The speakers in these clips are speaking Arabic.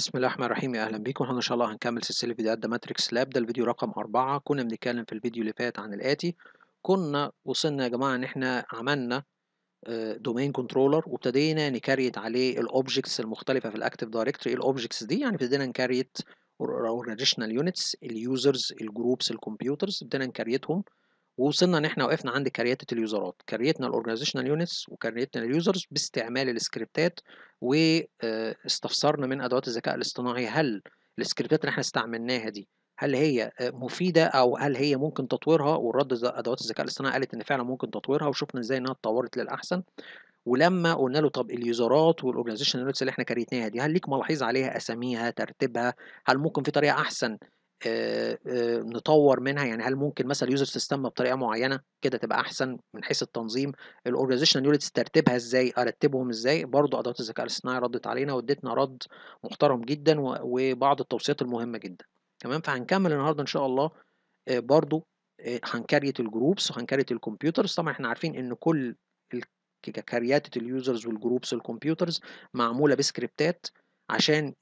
بسم الله الرحمن الرحيم يا اهلا بيكم ان شاء الله هنكمل سلسله فيديوهات ذا ماتريكس لاب ده الفيديو رقم أربعة كنا بنتكلم في الفيديو اللي فات عن الاتي كنا وصلنا يا جماعه ان احنا عملنا دومين آه، كنترولر وابتدينا نكريت عليه الاوبجكتس المختلفه في الاكتف دايركتوري الاوبجكتس دي يعني ابتدينا نكريت اوريجينال يونتس اليوزرز الجروبس الكمبيوترز ابتدينا نكريتهم ووصلنا ان احنا وقفنا عند كرياتة اليوزرات كريتنا الاورجانيزيشنال يونتس وكريتنا اليوزرز باستعمال السكريبتات واستفسرنا آه، من ادوات الذكاء الاصطناعي هل السكريبتات اللي احنا استعملناها دي هل هي آه، مفيده او هل هي ممكن تطويرها والرد ادوات الذكاء الاصطناعي قالت ان فعلا ممكن تطويرها وشفنا ازاي انها اتطورت للاحسن ولما قلنا له طب اليوزرات والاورجانيزيشن اللي احنا كريتناها دي هل ليك ملاحظ عليها اساميها ترتيبها هل ممكن في طريقه احسن آه، آه، نطور منها يعني هل ممكن مثلا اليوزر سيستم بطريقه معينه كده تبقى احسن من حيث التنظيم الاورجانيزيشنال يونتس ترتيبها ازاي ارتبهم ازاي برضو ادوات الذكاء الاصطناعي ردت علينا وادتنا رد محترم جدا وبعض التوصيات المهمه جدا تمام فهنكمل النهارده ان شاء الله آه، برضو هنكريت الجروبس وهنكريت الكمبيوترز طبعا احنا عارفين ان كل كرياتة اليوزرز والجروبس والكمبيوترز معمولة بسكريبتات عشان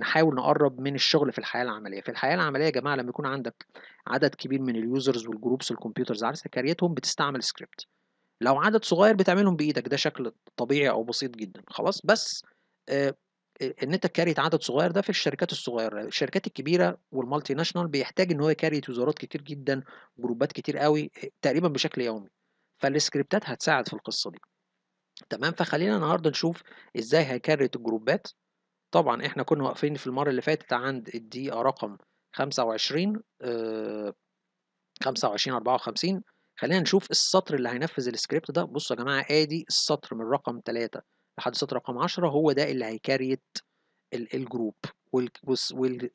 نحاول نقرب من الشغل في الحياه العمليه في الحياه العمليه يا جماعه لما يكون عندك عدد كبير من اليوزرز والجروبس الكمبيوترز على سكريتهم بتستعمل سكريبت لو عدد صغير بتعملهم بايدك ده شكل طبيعي او بسيط جدا خلاص بس ان انت كاريت عدد صغير ده في الشركات الصغيره الشركات الكبيره والمالتي ناشونال بيحتاج ان هو يكاريت وزارات كتير جدا جروبات كتير قوي تقريبا بشكل يومي فالسكريبتات هتساعد في القصه دي تمام فخلينا النهارده نشوف ازاي هيكريت الجروبات طبعا احنا كنا واقفين في المرة اللي فاتت عند الدقيقة رقم 25 25 54 خلينا نشوف السطر اللي هينفذ السكريبت ده بصوا يا جماعة ادي السطر من رقم 3 لحد السطر رقم 10 هو ده اللي هيكريت الجروب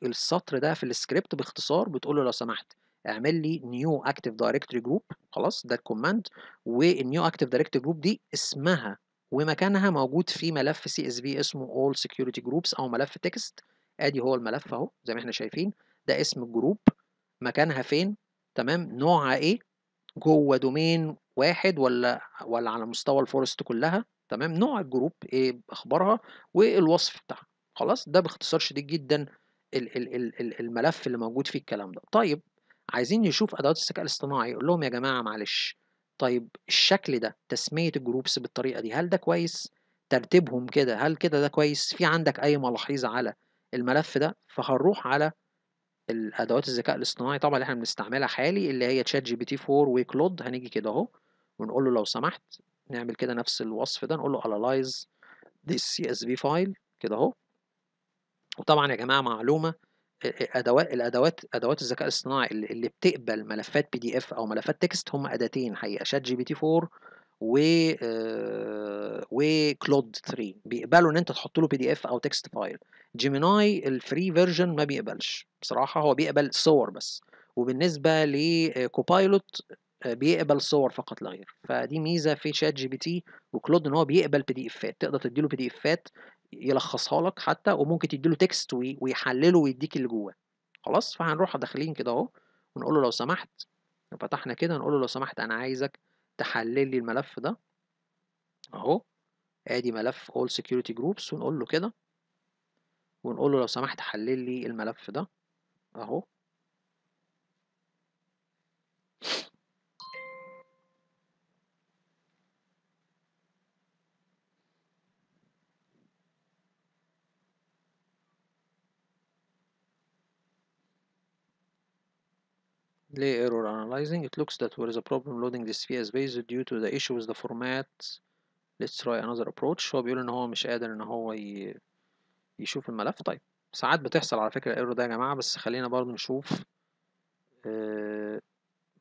والسطر ده في السكريبت باختصار بتقول له لو سمحت اعمل لي نيو اكتيف دايركتري جروب خلاص ده الكوماند والنيو اكتيف دايركتري جروب دي اسمها ومكانها موجود في ملف سي اس في اسمه all security groups او ملف تكست ادي هو الملف اهو زي ما احنا شايفين ده اسم الجروب مكانها فين تمام نوعها ايه جوه دومين واحد ولا ولا على مستوى الفورست كلها تمام نوع الجروب ايه اخبارها والوصف بتاعها خلاص ده باختصار شديد جدا ال ال ال ال الملف اللي موجود فيه الكلام ده طيب عايزين نشوف ادوات الذكاء الاصطناعي يقول لهم يا جماعه معلش طيب الشكل ده تسمية الجروبس بالطريقة دي هل ده كويس؟ ترتيبهم كده هل كده ده كويس؟ في عندك أي ملاحظة على الملف ده؟ فهنروح على الأدوات الذكاء الاصطناعي طبعا اللي احنا بنستعملها حالي اللي هي تشات جي بي تي 4 وكلود هنيجي كده أهو ونقول له لو سمحت نعمل كده نفس الوصف ده نقول له analyze this csv file كده أهو وطبعا يا جماعة معلومة ادوات الادوات ادوات الذكاء الاصطناعي اللي بتقبل ملفات بي دي اف او ملفات تكست هم اداتين حقيقه شات جي بي تي 4 و وكلود 3 بيقبلوا ان انت تحط له بي دي اف او تكست فايل جيميناي الفري فيرجن ما بيقبلش بصراحه هو بيقبل صور بس وبالنسبه لكوبايلوت بيقبل صور فقط لا غير فدي ميزه في شات جي بي تي وكلود ان هو بيقبل بي دي افات تقدر تدي له بي دي افات يلخصها لك حتى وممكن تديله تكست ويحلله ويديك اللي جواه خلاص فهنروح داخلين كده اهو ونقول له لو سمحت فتحنا كده نقول له لو سمحت انا عايزك تحلل لي الملف ده اهو ادي ملف all security groups ونقول له كده ونقول له لو سمحت حلل لي الملف ده اهو ليه error analyzing it looks that there is a problem loading this as base due to the issue with the format let's try another approach هو بيقول ان هو مش قادر ان هو ي... يشوف الملف طيب ساعات بتحصل على فكرة error ده يا جماعة بس خلينا برضو نشوف آه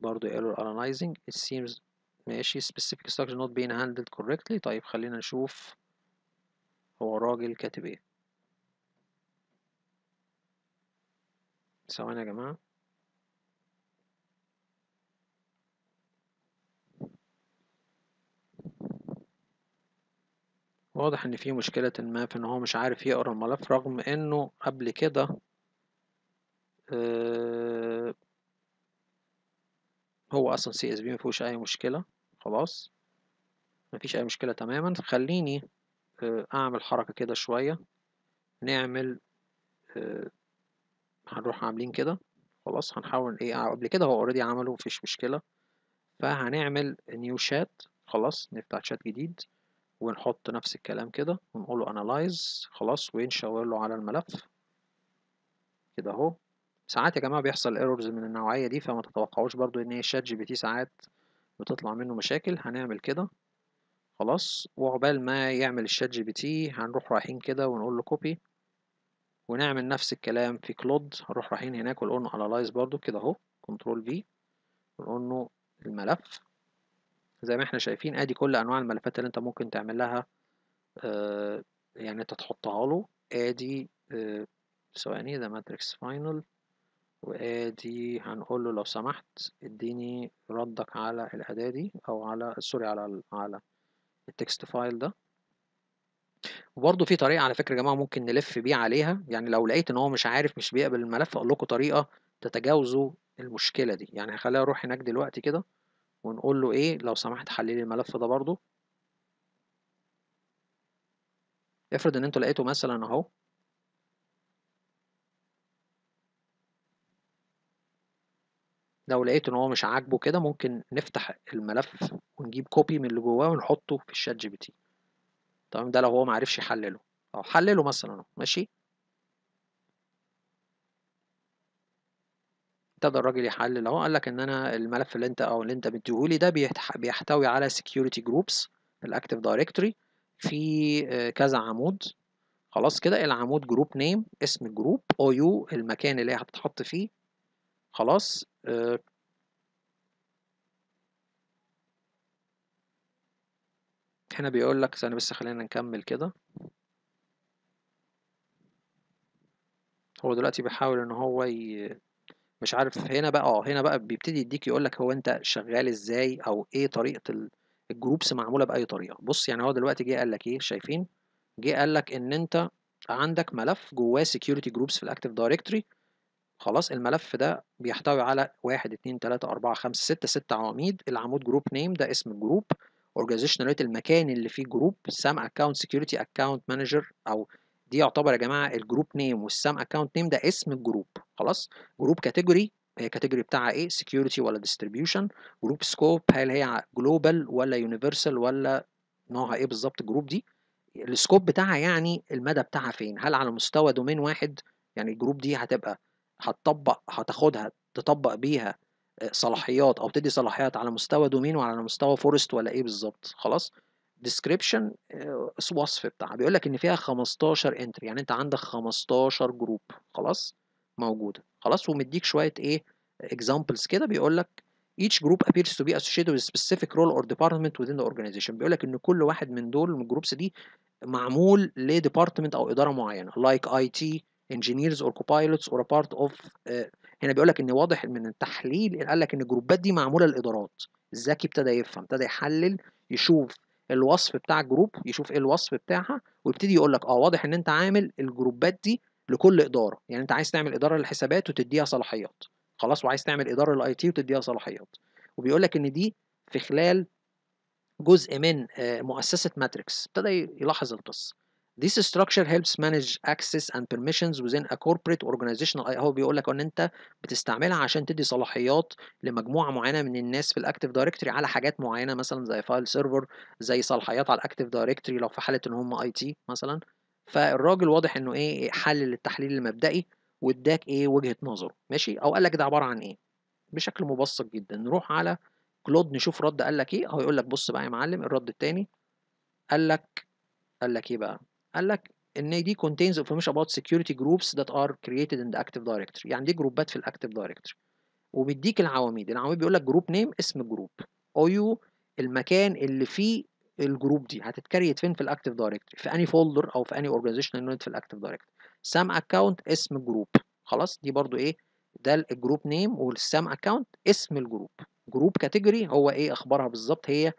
برضو error analyzing it seems ماشي specific structure not being handled correctly طيب خلينا نشوف هو راجل كاتب ايه ثواني يا جماعة واضح إن في مشكلة ما في إن هو مش عارف يقرا الملف رغم إنه قبل كده آه، هو أصلا سي اس بي مفيهوش أي مشكلة خلاص مفيش أي مشكلة تماما خليني آه، أعمل حركة كده شوية نعمل آه، هنروح عاملين كده خلاص هنحاول ايه قبل كده هو اوريدي عمله مفيش مشكلة فهنعمل نيو شات خلاص نفتح شات جديد ونحط نفس الكلام كده ونقوله analyze خلاص ونشاور له على الملف كده اهو ساعات يا جماعه بيحصل ايرورز من النوعيه دي فما تتوقعوش برضو ان هي شات جي بي تي ساعات بتطلع منه مشاكل هنعمل كده خلاص وعقبال ما يعمل الشات جي بي تي هنروح رايحين كده ونقول له كوبي ونعمل نفس الكلام في كلود هنروح رايحين هناك ونقول له analyze برضو كده اهو كنترول في ونقول له الملف زي ما احنا شايفين ادي كل انواع الملفات اللي انت ممكن تعمل لها آه، يعني انت تحطها له ادي آه، ثواني ده ماتريكس فاينل وادي هنقول له لو سمحت اديني ردك على الاداه دي او على سوري على على التكست فايل ده وبرضه في طريقه على فكره يا جماعه ممكن نلف بيه عليها يعني لو لقيت ان هو مش عارف مش بيقبل الملف اقول لكم طريقه تتجاوزوا المشكله دي يعني هخليها اروح هناك دلوقتي كده ونقول له ايه لو سمحت حللي الملف ده برضو افرض ان انتوا لقيتوا مثلا اهو لو لقيت ان هو مش عاجبه كده ممكن نفتح الملف ونجيب كوبي من اللي جواه ونحطه في الشات جي بي تي تمام ده لو هو معرفش يحلله او حلله مثلا ماشي ابتدى الراجل يحلل اهو قال لك ان انا الملف اللي انت او اللي انت مديهولي ده بيحتوي على سكيورتي جروبس الاكتف دايركتوري في آه، كذا عمود خلاص كده العمود جروب نيم اسم الجروب او يو المكان اللي هي هتتحط فيه خلاص آه، هنا بيقول لك ثانية بس خلينا نكمل كده هو دلوقتي بيحاول ان هو ي... مش عارف هنا بقى اه هنا بقى بيبتدي يديك يقول لك هو انت شغال ازاي او ايه طريقه الجروبس معموله باي طريقه بص يعني هو دلوقتي جه قال لك ايه شايفين جه قال لك ان انت عندك ملف جواه سكيورتي جروبس في الاكتف دايركتري خلاص الملف ده بيحتوي على 1 2 3 4 5 6 6 عواميد العمود جروب نيم ده اسم الجروب اورجانيزيشن ريت المكان اللي فيه جروب سام اكونت سكيورتي اكونت مانجر او دي يعتبر يا جماعه الجروب نيم والسام اكونت نيم ده اسم الجروب خلاص جروب كاتيجوري كاتيجوري بتاعها ايه سكيورتي ولا ديستريبيوشن جروب سكوب هل هي جلوبال ولا يونيفرسال ولا نوعها ايه بالظبط الجروب دي السكوب بتاعها يعني المدى بتاعها فين هل على مستوى دومين واحد يعني الجروب دي هتبقى هتطبق هتاخدها تطبق بيها آه، صلاحيات او تدي صلاحيات على مستوى دومين وعلى مستوى فورست ولا ايه بالظبط خلاص ديسكريبشن آه، وصف بتاعها بيقول لك ان فيها 15 انتري يعني انت عندك 15 جروب خلاص موجوده خلاص ومديك شويه ايه اكزامبلز كده بيقول لك each group appears to be associated with a specific role or department within the organization بيقول لك ان كل واحد من دول من الجروبس دي معمول لديبارتمنت او اداره معينه لايك اي تي engineers or copilots or a part of uh, هنا بيقول لك ان واضح من التحليل قال لك ان الجروبات دي معموله للادارات الذكي ابتدى يفهم ابتدى يحلل يشوف الوصف بتاع الجروب يشوف ايه الوصف بتاعها ويبتدي يقول لك اه واضح ان انت عامل الجروبات دي لكل اداره يعني انت عايز تعمل اداره للحسابات وتديها صلاحيات خلاص وعايز تعمل اداره للاي تي وتديها صلاحيات وبيقول لك ان دي في خلال جزء من آه، مؤسسه ماتريكس ابتدى يلاحظ القصه This structure helps manage access and permissions within a corporate organizational آه، هو بيقول لك ان انت بتستعملها عشان تدي صلاحيات لمجموعه معينه من الناس في الاكتيف دايركتوري على حاجات معينه مثلا زي فايل سيرفر زي صلاحيات على الاكتيف دايركتوري لو في حاله ان هم اي تي مثلا فالراجل واضح انه ايه, إيه، حلل التحليل المبدئي واداك ايه وجهه نظره ماشي او قال لك ده عباره عن ايه بشكل مبسط جدا نروح على كلود نشوف رد قال لك ايه هو يقول لك بص بقى يا معلم الرد الثاني قال لك قال لك ايه بقى قال لك ان دي contains information about security groups that are created in the active directory يعني دي جروبات في الاكتيف دايركتوري وبيديك العواميد العواميد بيقول لك جروب نيم اسم الجروب اويو المكان اللي فيه الجروب دي هتتكريت فين في الاكتيف دايركتوري في اني فولدر او في اني اورجانيزيشن يونت في الاكتيف دايركتوري سام اكونت اسم الجروب خلاص دي برضو ايه ده الجروب نيم والسام اكونت اسم الجروب جروب كاتيجوري هو ايه اخبارها بالظبط هي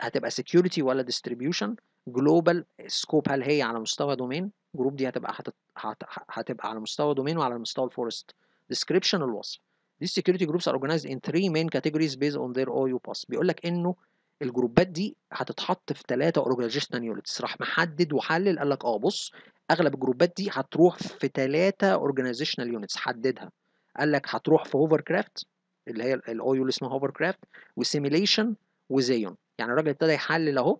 هتبقى سكيورتي ولا ديستريبيوشن جلوبال سكوب هل هي على مستوى دومين جروب دي هتبقى هتت... هت... هتبقى على مستوى دومين وعلى مستوى الفورست ديسكريبشن الوصف سكيورتي جروبس ار are ان 3 مين كاتيجوريز بيز اون ذير او يو باس بيقول لك انه الجروبات دي هتتحط في ثلاثة اورجانيزيشنال يونتس راح محدد وحلل قال لك اه بص اغلب الجروبات دي هتروح في ثلاثة اورجانيزيشنال يونتس حددها قال لك هتروح في هوفر كرافت اللي هي الاو يو اللي اسمها هوفر كرافت وسيميليشن وزيون يعني الراجل ابتدى يحلل اهو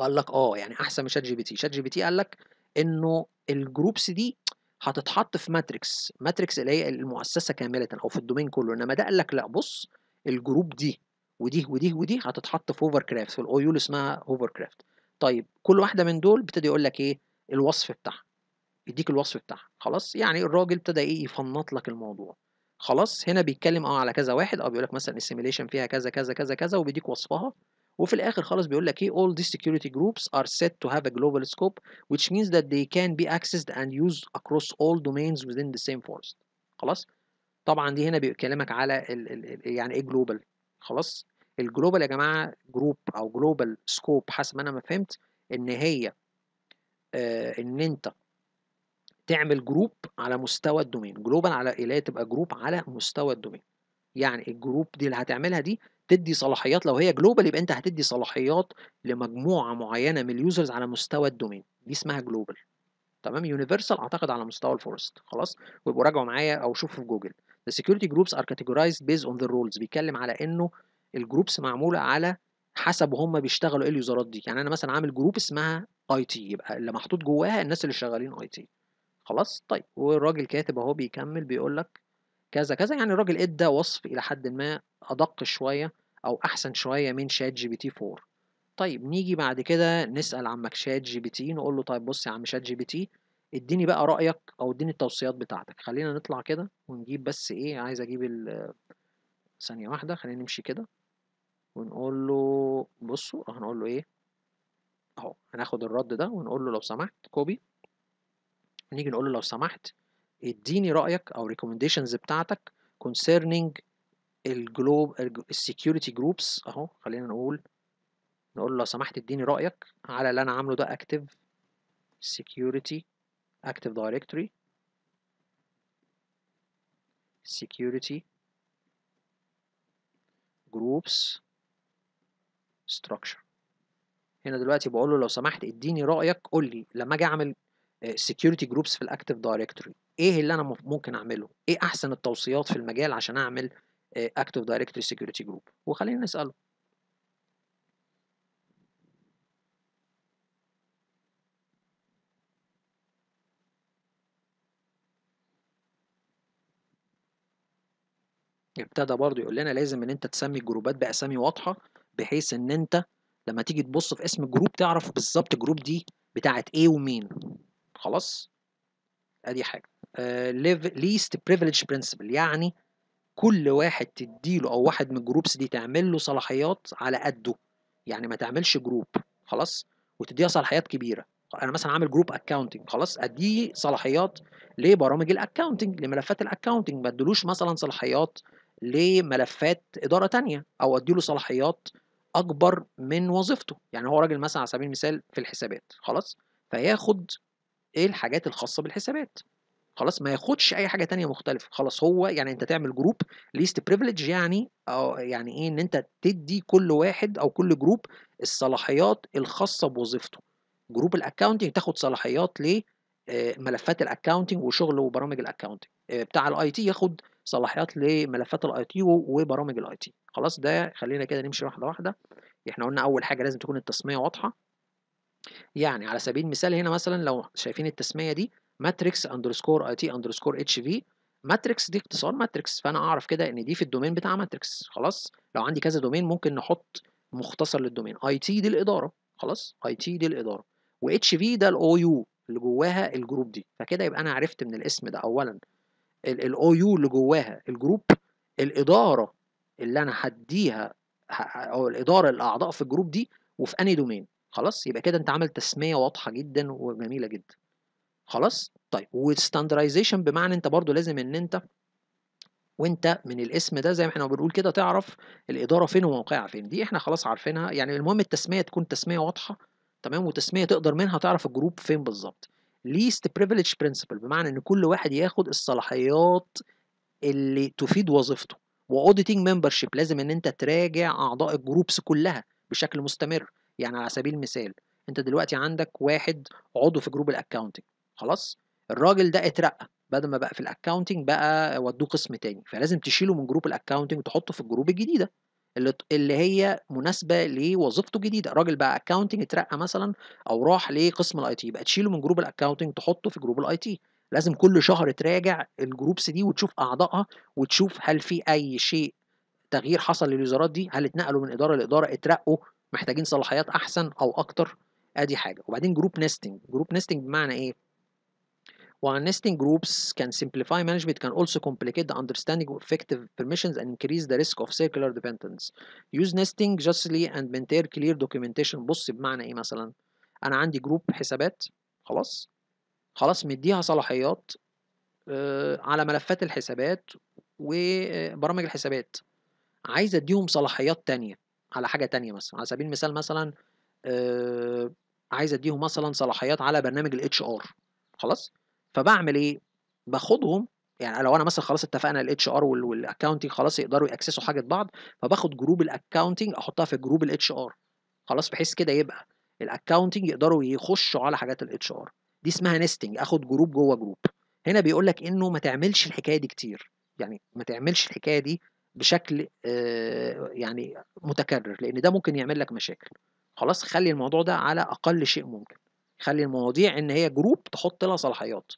وقال لك اه يعني احسن من شات جي بي تي شات جي بي تي قال لك انه الجروبس دي هتتحط في ماتريكس ماتريكس اللي هي المؤسسه كامله او في الدومين كله انما ده قال لك لا بص الجروب دي ودي ودي ودي هتتحط في هوفر كرافت في الاويول اسمها هوفر كرافت طيب كل واحده من دول ابتدى يقول لك ايه الوصف بتاعها يديك الوصف بتاعها خلاص يعني الراجل ابتدى ايه يفنط لك الموضوع خلاص هنا بيتكلم اه على كذا واحد اه بيقول لك مثلا السيميليشن فيها كذا كذا كذا كذا وبيديك وصفها وفي الاخر خالص بيقول لك ايه all these security groups are set to have a global scope which means that they can be accessed and used across all domains within the same forest خلاص طبعا دي هنا بيكلمك على الـ الـ يعني ايه global خلاص الجلوبال يا جماعه جروب او جلوبال سكوب حسب ما انا ما فهمت ان هي آه ان انت تعمل جروب على مستوى الدومين جلوبال على اللي هي تبقى جروب على مستوى الدومين يعني الجروب دي اللي هتعملها دي تدي صلاحيات لو هي جلوبال يبقى انت هتدي صلاحيات لمجموعه معينه من اليوزرز على مستوى الدومين دي اسمها جلوبال تمام يونيفرسال اعتقد على مستوى الفورست خلاص ويبقوا راجعوا معايا او شوفوا في جوجل The security groups are categorized based on the roles بيتكلم على انه الجروبس معموله على حسب هم بيشتغلوا ايه اليوزرات دي يعني انا مثلا عامل جروب اسمها اي تي يبقى اللي محطوط جواها الناس اللي شغالين اي تي خلاص طيب والراجل كاتب اهو بيكمل بيقول لك كذا كذا يعني الراجل ادى وصف الى حد ما ادق شويه أو أحسن شوية من شات جي بي تي 4 طيب نيجي بعد كده نسأل عمك شات جي بي تي نقول له طيب بص يا عم شات جي بي تي اديني بقى رأيك أو اديني التوصيات بتاعتك خلينا نطلع كده ونجيب بس إيه عايز أجيب ثانية واحدة خلينا نمشي كده ونقول له بصوا هنقول له إيه أهو هناخد الرد ده ونقول له لو سمحت كوبي نيجي نقول له لو سمحت اديني رأيك أو ريكومنديشنز بتاعتك concerning الجلوب السكيورتي جروبس اهو خلينا نقول نقول لو سمحت اديني رايك على اللي انا عامله ده اكتف سكيورتي اكتف دايركتوري سكيورتي جروبس ستراكشر هنا دلوقتي بقول له لو سمحت اديني رايك قول لي لما اجي اعمل سكيورتي آه، جروبس في الاكتف دايركتوري ايه اللي انا ممكن اعمله ايه احسن التوصيات في المجال عشان اعمل اكتف دايركتري سيكيورتي جروب وخلينا نسأله ابتدى برضه يقول لنا لازم ان انت تسمي الجروبات باسامي واضحه بحيث ان انت لما تيجي تبص في اسم الجروب تعرف بالظبط الجروب دي بتاعت ايه ومين خلاص ادي حاجه ليست بريفليج برنسبل يعني كل واحد تديله او واحد من الجروبس دي تعمل له صلاحيات على قده يعني ما تعملش جروب خلاص وتديها صلاحيات كبيره انا مثلا عامل جروب اكاونتنج خلاص ادي صلاحيات لبرامج الاكاونتنج لملفات الاكاونتنج ما ادلوش مثلا صلاحيات لملفات اداره تانية او اديله صلاحيات اكبر من وظيفته يعني هو راجل مثلا على سبيل المثال في الحسابات خلاص فياخد ايه الحاجات الخاصه بالحسابات خلاص ما ياخدش اي حاجه تانية مختلفه خلاص هو يعني انت تعمل جروب ليست بريفليج يعني او يعني ايه ان انت تدي كل واحد او كل جروب الصلاحيات الخاصه بوظيفته جروب الاكاونتنج تاخد صلاحيات ل آه، ملفات الاكاونتنج وشغل وبرامج الاكاونتنج آه، بتاع الاي تي ياخد صلاحيات لملفات الاي تي وبرامج الاي تي خلاص ده خلينا كده نمشي واحده واحده احنا قلنا اول حاجه لازم تكون التسميه واضحه يعني على سبيل المثال هنا مثلا لو شايفين التسميه دي ماتريكس اندرسكور اي تي اندرسكور اتش في ماتريكس دي اختصار ماتريكس فانا اعرف كده ان دي في الدومين بتاع ماتريكس خلاص لو عندي كذا دومين ممكن نحط مختصر للدومين اي تي دي الاداره خلاص اي تي دي الاداره واتش في ده الاو يو اللي جواها الجروب دي فكده يبقى انا عرفت من الاسم ده اولا الاو يو اللي جواها الجروب الاداره اللي انا هديها او الاداره الاعضاء في الجروب دي وفي انهي دومين خلاص يبقى كده انت عامل تسميه واضحه جدا وجميله جدا خلاص طيب والستاندرايزيشن بمعنى انت برضو لازم ان انت وانت من الاسم ده زي ما احنا بنقول كده تعرف الاداره فين وموقعها فين دي احنا خلاص عارفينها يعني المهم التسميه تكون تسميه واضحه تمام وتسميه تقدر منها تعرف الجروب فين بالظبط least privilege principle بمعنى ان كل واحد ياخد الصلاحيات اللي تفيد وظيفته واوديتنج ممبرشيب لازم ان انت تراجع اعضاء الجروبس كلها بشكل مستمر يعني على سبيل المثال انت دلوقتي عندك واحد عضو في جروب الاكونتنج خلاص الراجل ده اترقى بدل ما بقى في الاكونتنج بقى ودوه قسم تاني فلازم تشيله من جروب الاكونتنج وتحطه في الجروب الجديده اللي اللي هي مناسبه لوظيفته الجديده راجل بقى اكونتنج اترقى مثلا او راح لقسم الاي تي يبقى تشيله من جروب الاكونتنج تحطه في جروب الاي تي لازم كل شهر تراجع الجروبس دي وتشوف اعضائها وتشوف هل في اي شيء تغيير حصل للوزارات دي هل اتنقلوا من اداره لاداره اترقوا محتاجين صلاحيات احسن او اكتر ادي حاجه وبعدين جروب نستنج جروب نستنج بمعنى ايه While nesting groups can simplify management, can also complicate the understanding of effective permissions and increase the risk of circular dependence. Use nesting justly and maintain clear documentation. بص بمعنى ايه مثلا؟ انا عندي جروب حسابات خلاص خلاص مديها صلاحيات على ملفات الحسابات وبرامج الحسابات عايز اديهم صلاحيات تانية على حاجة تانية مثلا على سبيل المثال مثلا عايز اديهم مثلا صلاحيات على برنامج الاتش ار خلاص فبعمل ايه باخدهم يعني لو انا مثلا خلاص اتفقنا الاتش ار والاكونتنج خلاص يقدروا ياكسسوا حاجه بعض فباخد جروب الاكونتنج احطها في جروب الاتش ار خلاص بحيث كده يبقى الاكونتنج يقدروا يخشوا على حاجات الاتش ار دي اسمها نستنج اخد جروب جوه جروب هنا بيقول لك انه ما تعملش الحكايه دي كتير يعني ما تعملش الحكايه دي بشكل آه، يعني متكرر لان ده ممكن يعمل لك مشاكل خلاص خلي الموضوع ده على اقل شيء ممكن خلي المواضيع ان هي جروب تحط لها صلاحيات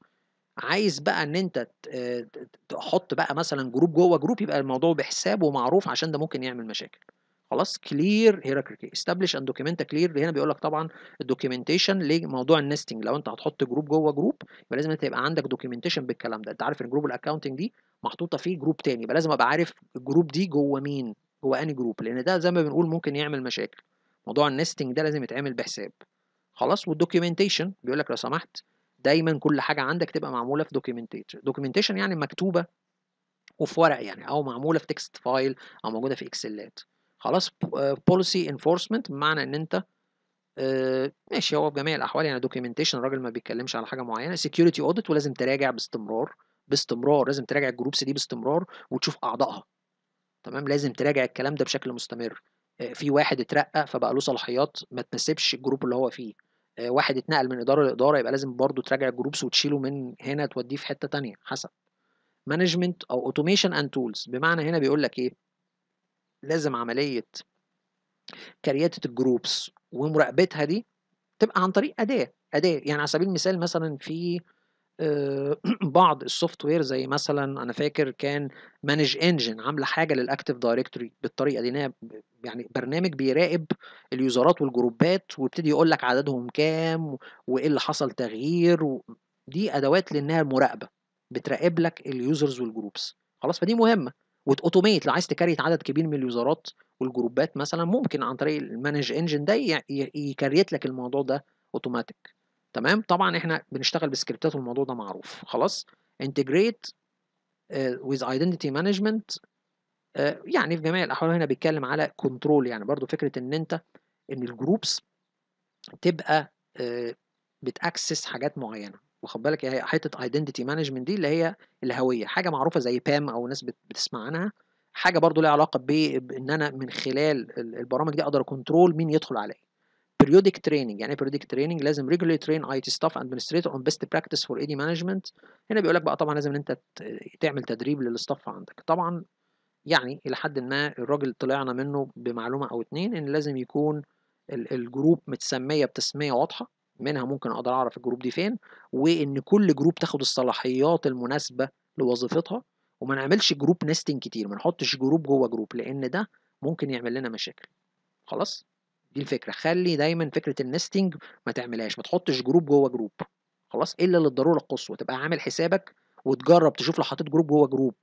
عايز بقى ان انت آه، تحط بقى مثلا جروب جوه جروب يبقى الموضوع بحساب ومعروف عشان ده ممكن يعمل مشاكل خلاص كلير هيراركي استابليش اند دوكيمنت كلير هنا بيقول لك طبعا الدوكيومنتيشن لموضوع النستنج لو انت هتحط جروب جوه جروب يبقى لازم انت يبقى عندك دوكيومنتيشن بالكلام ده انت عارف ان جروب الاكونتنج دي محطوطه فيه جروب تاني يبقى لازم ابقى عارف الجروب دي جوه مين جوه انهي جروب لان ده زي ما بنقول ممكن يعمل مشاكل موضوع النستنج ده لازم يتعمل بحساب خلاص والدوكيومنتيشن بيقول لك لو سمحت دايما كل حاجه عندك تبقى معموله في دوكيومنتيشن دوكيومنتيشن يعني مكتوبه وفي ورق يعني او معموله في تكست فايل او موجوده في اكسلات خلاص بوليسي انفورسمنت بمعنى ان انت آه، ماشي هو في جميع الاحوال يعني دوكيومنتيشن الراجل ما بيتكلمش على حاجه معينه سكيورتي اوديت ولازم تراجع باستمرار باستمرار لازم تراجع الجروبس دي باستمرار وتشوف اعضائها تمام لازم تراجع الكلام ده بشكل مستمر آه، في واحد اترقى فبقى له صلاحيات ما تناسبش الجروب اللي هو فيه آه، واحد اتنقل من اداره لاداره يبقى لازم برضه تراجع الجروبس وتشيله من هنا توديه في حته تانية حسب مانجمنت او اوتوميشن اند تولز بمعنى هنا بيقول لك ايه لازم عمليه كرياتة الجروبس ومراقبتها دي تبقى عن طريق اداه اداه يعني على سبيل المثال مثلا في آه، بعض السوفت وير زي مثلا انا فاكر كان مانج انجن عامله حاجه للاكتف دايركتوري بالطريقه دي يعني برنامج بيراقب اليوزرات والجروبات ويبتدي يقول لك عددهم كام وايه اللي حصل تغيير دي ادوات لانها مراقبه بتراقب لك اليوزرز والجروبس خلاص فدي مهمه وتوتوميت لو عايز تكريت عدد كبير من اليوزرات والجروبات مثلا ممكن عن طريق المانج انجن ده يكريت لك الموضوع ده اوتوماتيك تمام طبعا احنا بنشتغل بسكريبتات والموضوع ده معروف خلاص انتجريت ويز ايدنتيتي مانجمنت يعني في جميع الاحوال هنا بيتكلم على كنترول يعني برضو فكره ان انت ان الجروبس تبقى آه، بتاكسس حاجات معينه واخد بالك هي يعني حته ايدنتيتي مانجمنت دي اللي هي الهويه حاجه معروفه زي بام او ناس بتسمع عنها حاجه برضو ليها علاقه بان انا من خلال البرامج دي اقدر كنترول مين يدخل عليا periodic training يعني ايه periodic training لازم regularly train IT staff administrator on best practice for AD management هنا بيقول لك بقى طبعا لازم انت تعمل تدريب للستاف عندك طبعا يعني الى حد ما الراجل طلعنا منه بمعلومه او اتنين ان لازم يكون الجروب متسميه بتسميه واضحه منها ممكن اقدر اعرف الجروب دي فين وان كل جروب تاخد الصلاحيات المناسبه لوظيفتها وما نعملش جروب نستنج كتير ما نحطش جروب جوه جروب لان ده ممكن يعمل لنا مشاكل خلاص دي الفكره خلي دايما فكره النستنج ما تعملهاش ما تحطش جروب جوه جروب خلاص الا للضروره القصوى تبقى عامل حسابك وتجرب تشوف لو حطيت جروب جوه جروب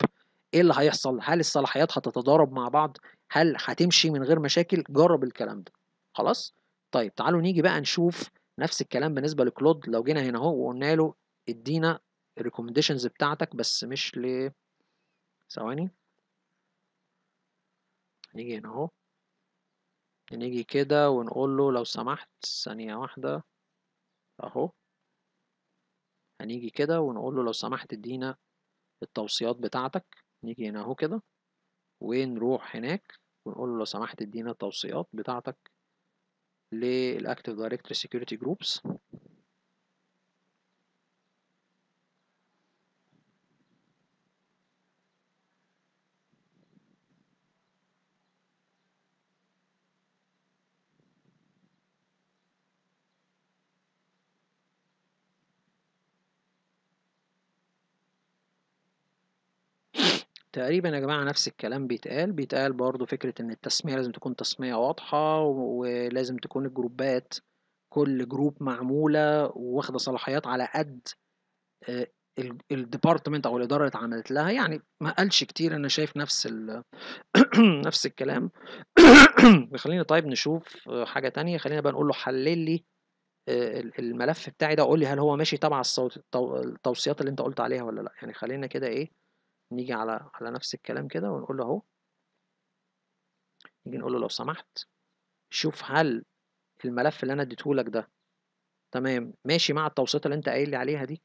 ايه اللي هيحصل هل الصلاحيات هتتضارب مع بعض هل هتمشي من غير مشاكل جرب الكلام ده خلاص طيب تعالوا نيجي بقى نشوف نفس الكلام بالنسبه لكلود لو جينا هنا اهو وقلنا له ادينا الريكومنديشنز بتاعتك بس مش ل ثواني نيجي هنا اهو نيجي كده ونقول له لو سمحت ثانية واحدة اهو هنيجي كده ونقول له لو سمحت ادينا التوصيات بتاعتك نيجي هنا اهو كده ونروح هناك ونقول له لو سمحت ادينا التوصيات بتاعتك للأكتف دايركتري سيكيورتي جروبس تقريبا يا جماعة نفس الكلام بيتقال بيتقال برضو فكرة ان التسمية لازم تكون تسمية واضحة ولازم تكون الجروبات كل جروب معمولة واخدة صلاحيات على قد آه، الديبارتمنت او الاداره اللي اتعملت لها يعني ما قالش كتير انا شايف نفس ال نفس الكلام خلينا طيب نشوف حاجه تانية خلينا بقى نقول له حلل لي آه، الملف بتاعي ده قول لي هل هو ماشي تبع التوصيات اللي انت قلت عليها ولا لا يعني خلينا كده ايه نيجي على على نفس الكلام كده ونقول له اهو نيجي نقول له لو سمحت شوف هل الملف اللي انا اديته لك ده تمام ماشي مع التوسيطه اللي انت قايل لي عليها دي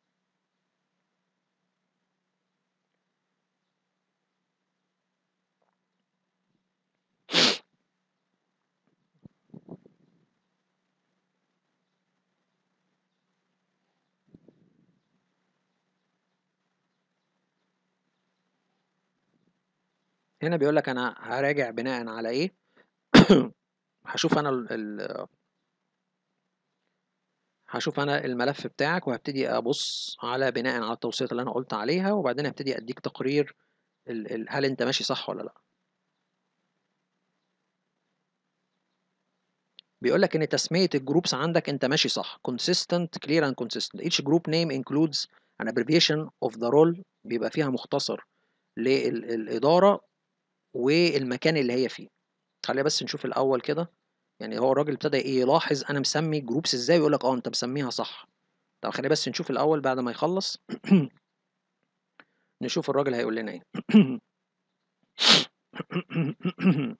هنا بيقول لك انا هراجع بناء على ايه هشوف انا ال هشوف انا الملف بتاعك وهبتدي ابص على بناء على التوصيات اللي انا قلت عليها وبعدين هبتدي اديك تقرير ال ال هل انت ماشي صح ولا لا بيقول لك ان تسميه الجروبس عندك انت ماشي صح consistent clear and consistent each group name includes an abbreviation of the role بيبقى فيها مختصر للاداره والمكان اللي هي فيه خلينا بس نشوف الاول كده يعني هو الراجل ابتدى ايه يلاحظ انا مسمي جروبس ازاي ويقول لك اه انت مسميها صح طب خلينا بس نشوف الاول بعد ما يخلص نشوف الراجل هيقول لنا ايه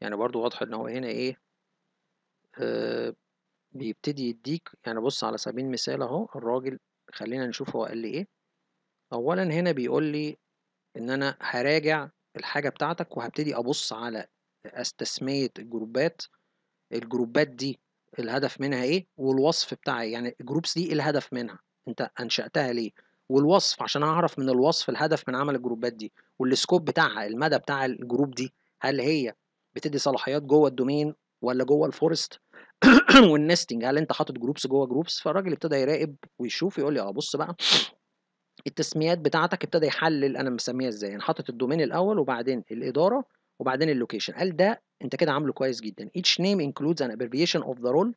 يعني برضو واضح ان هو هنا ايه آه، بيبتدي يديك يعني بص على سبيل المثال اهو الراجل خلينا نشوف هو قال لي ايه اولا هنا بيقول لي ان انا هراجع الحاجة بتاعتك وهبتدي ابص على استسمية الجروبات الجروبات دي الهدف منها ايه والوصف بتاعها إيه؟ يعني الجروبس دي إيه الهدف منها انت انشأتها ليه والوصف عشان اعرف من الوصف الهدف من عمل الجروبات دي والسكوب بتاعها المدى بتاع الجروب دي هل هي بتدي صلاحيات جوه الدومين ولا جوه الفورست والنستنج هل انت حاطط جروبس جوه جروبس فالراجل ابتدى يراقب ويشوف يقول لي اه بص بقى التسميات بتاعتك ابتدى يحلل انا مسميها ازاي انا حاطط الدومين الاول وبعدين الاداره وبعدين اللوكيشن قال ده انت كده عامله كويس جدا each name includes an abbreviation of the role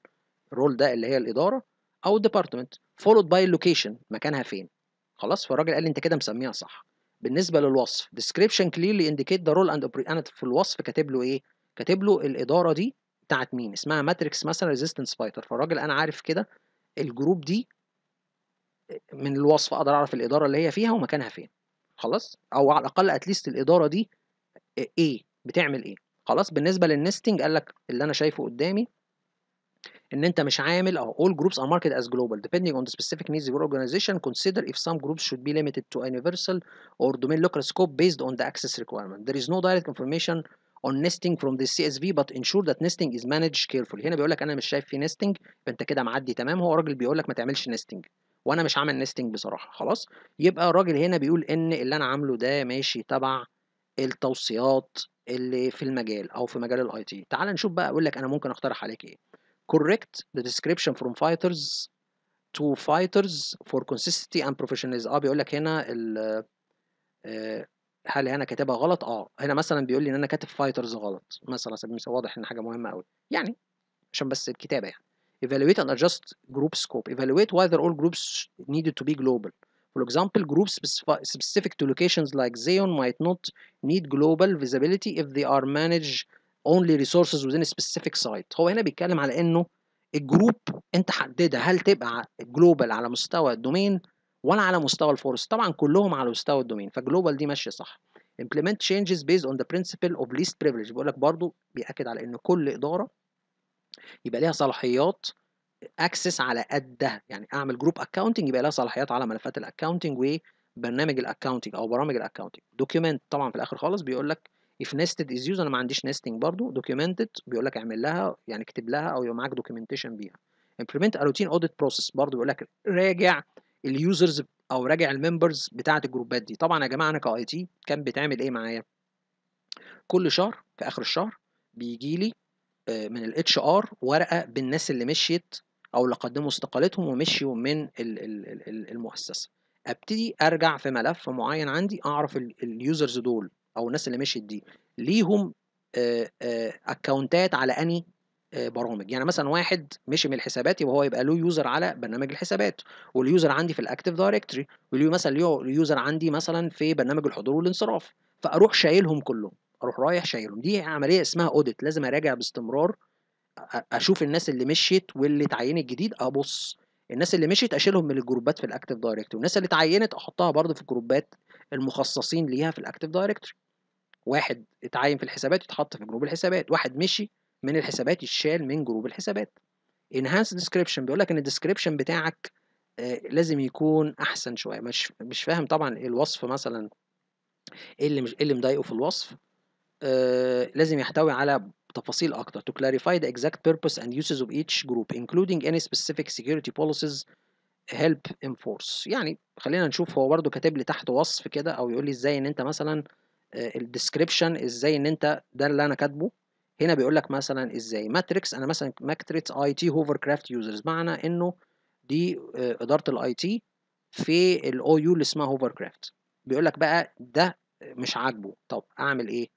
الرول ده اللي هي الاداره او الديبارتمنت followed by اللوكيشن مكانها فين خلاص فالراجل قال لي انت كده مسميها صح بالنسبه للوصف description clearly indicate the role and انا في الوصف كاتب له ايه كاتب له الاداره دي بتاعت مين اسمها ماتريكس مثلا ريزيستنس فايتر فالراجل انا عارف كده الجروب دي من الوصف اقدر اعرف الاداره اللي هي فيها ومكانها فين خلاص او على الاقل اتليست الاداره دي ايه بتعمل ايه خلاص بالنسبه للنستنج قال لك اللي انا شايفه قدامي ان انت مش عامل او all groups are marketed as global depending on the specific needs of your organization consider if some groups should be limited to universal or domain local scope based on the access requirement there is no direct information on nesting from the CSV but ensure that nesting is managed carefully هنا بيقول لك انا مش شايف في nesting فانت كده معدي تمام هو راجل بيقول لك ما تعملش nesting وانا مش عامل nesting بصراحه خلاص يبقى الراجل هنا بيقول ان اللي انا عامله ده ماشي تبع التوصيات اللي في المجال او في مجال الاي تي تعال نشوف بقى اقول لك انا ممكن اقترح عليك ايه correct the description from fighters to fighters for consistency and professionalism اه بيقول لك هنا ال آه، هل انا كاتبها غلط اه هنا مثلا بيقول لي ان انا كاتب فايترز غلط مثلا سبيل واضح ان حاجه مهمه قوي يعني عشان بس الكتابه يعني evaluate and adjust group scope evaluate whether all groups needed to be global For example, groups specific to locations like Xeon might not need global visibility if they are managed only resources within a specific site. هو هنا بيتكلم على انه الجروب انت حددها هل تبقى جلوبال على مستوى الدومين ولا على مستوى الفورس طبعا كلهم على مستوى الدومين فجلوبال دي ماشيه صح implement changes based on the principle of least privilege بيقول لك برضو بيأكد على ان كل اداره يبقى ليها صلاحيات اكسس على قدها يعني اعمل جروب اكاونتنج يبقى لها صلاحيات على ملفات الاكاونتنج وبرنامج الاكاونتنج او برامج الاكاونتنج دوكيومنت طبعا في الاخر خالص بيقول لك if nested is used انا ما عنديش nesting برضو documented بيقول لك اعمل لها يعني اكتب لها او يبقى معاك documentation بيها implement a routine audit process برضو بيقول لك راجع اليوزرز او راجع الممبرز بتاعه الجروبات دي طبعا يا جماعه انا كاي تي كان بتعمل ايه معايا كل شهر في اخر الشهر بيجي لي آه، من الاتش ار ورقه بالناس اللي مشيت او اللي قدموا استقالتهم ومشيوا من المؤسسه ابتدي ارجع في ملف معين عندي اعرف اليوزرز دول او الناس اللي مشيت دي ليهم اكونتات آه، آه، على اني آه، برامج يعني مثلا واحد مشي من يبقى وهو يبقى له يوزر على برنامج الحسابات واليوزر عندي في دايركتري دايركتوري مثلا اليوزر عندي مثلا في برنامج الحضور والانصراف فاروح شايلهم كلهم اروح رايح شايلهم دي عمليه اسمها اوديت لازم اراجع باستمرار اشوف الناس اللي مشيت واللي اتعينت جديد ابص الناس اللي مشيت اشيلهم من الجروبات في الاكتف دايركتوري والناس اللي اتعينت احطها برضه في الجروبات المخصصين ليها في الاكتف دايركتوري واحد اتعين في الحسابات يتحط في جروب الحسابات واحد مشي من الحسابات يتشال من جروب الحسابات انهانس ديسكريبشن بيقول لك ان الديسكريبشن بتاعك آه، لازم يكون احسن شويه مش مش فاهم طبعا الوصف مثلا ايه اللي مش ايه اللي مضايقه في الوصف آه، لازم يحتوي على تفاصيل اكتر to clarify the exact purpose and uses of each group including any specific security policies help enforce يعني خلينا نشوف هو برده كاتب لي تحت وصف كده او يقول لي ازاي ان انت مثلا آه، الديسكريبشن ازاي ان انت ده اللي انا كاتبه هنا بيقول لك مثلا ازاي ماتريكس انا مثلا ماتريكس اي تي هوفر كرافت يوزرز معنى انه دي آه، اداره الاي تي في الاو يو اللي اسمها هوفر كرافت بيقول لك بقى ده مش عاجبه طب اعمل ايه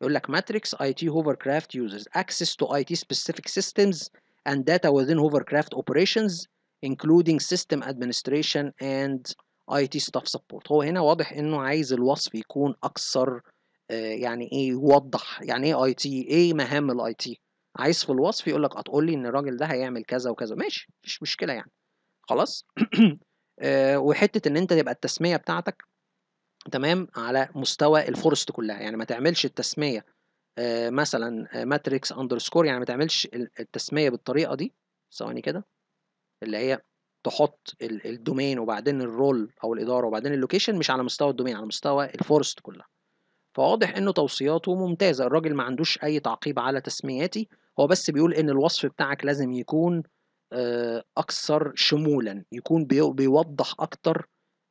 يقول لك ماتريكس اي تي هوفر كرافت يوزرز اكسس تو اي تي سبيسيفيك سيستمز اند داتا وذين هوفر كرافت اوبريشنز انكلودنج سيستم ادمنستريشن اند اي تي ستاف سبورت هو هنا واضح انه عايز الوصف يكون اكثر آه، يعني ايه يوضح يعني ايه اي تي ايه مهام الاي تي عايز في الوصف يقول لك هتقول لي ان الراجل ده هيعمل كذا وكذا ماشي مفيش مشكله يعني خلاص آه، وحته ان انت تبقى التسميه بتاعتك تمام على مستوى الفورست كلها يعني ما تعملش التسميه آه، مثلا ماتريكس اندرسكور يعني ما تعملش التسميه بالطريقه دي ثواني كده اللي هي تحط الدومين وبعدين الرول او الاداره وبعدين اللوكيشن مش على مستوى الدومين على مستوى الفورست كلها فواضح انه توصياته ممتازه الراجل ما عندوش اي تعقيب على تسمياتي هو بس بيقول ان الوصف بتاعك لازم يكون آه، اكثر شمولا يكون بيوضح اكتر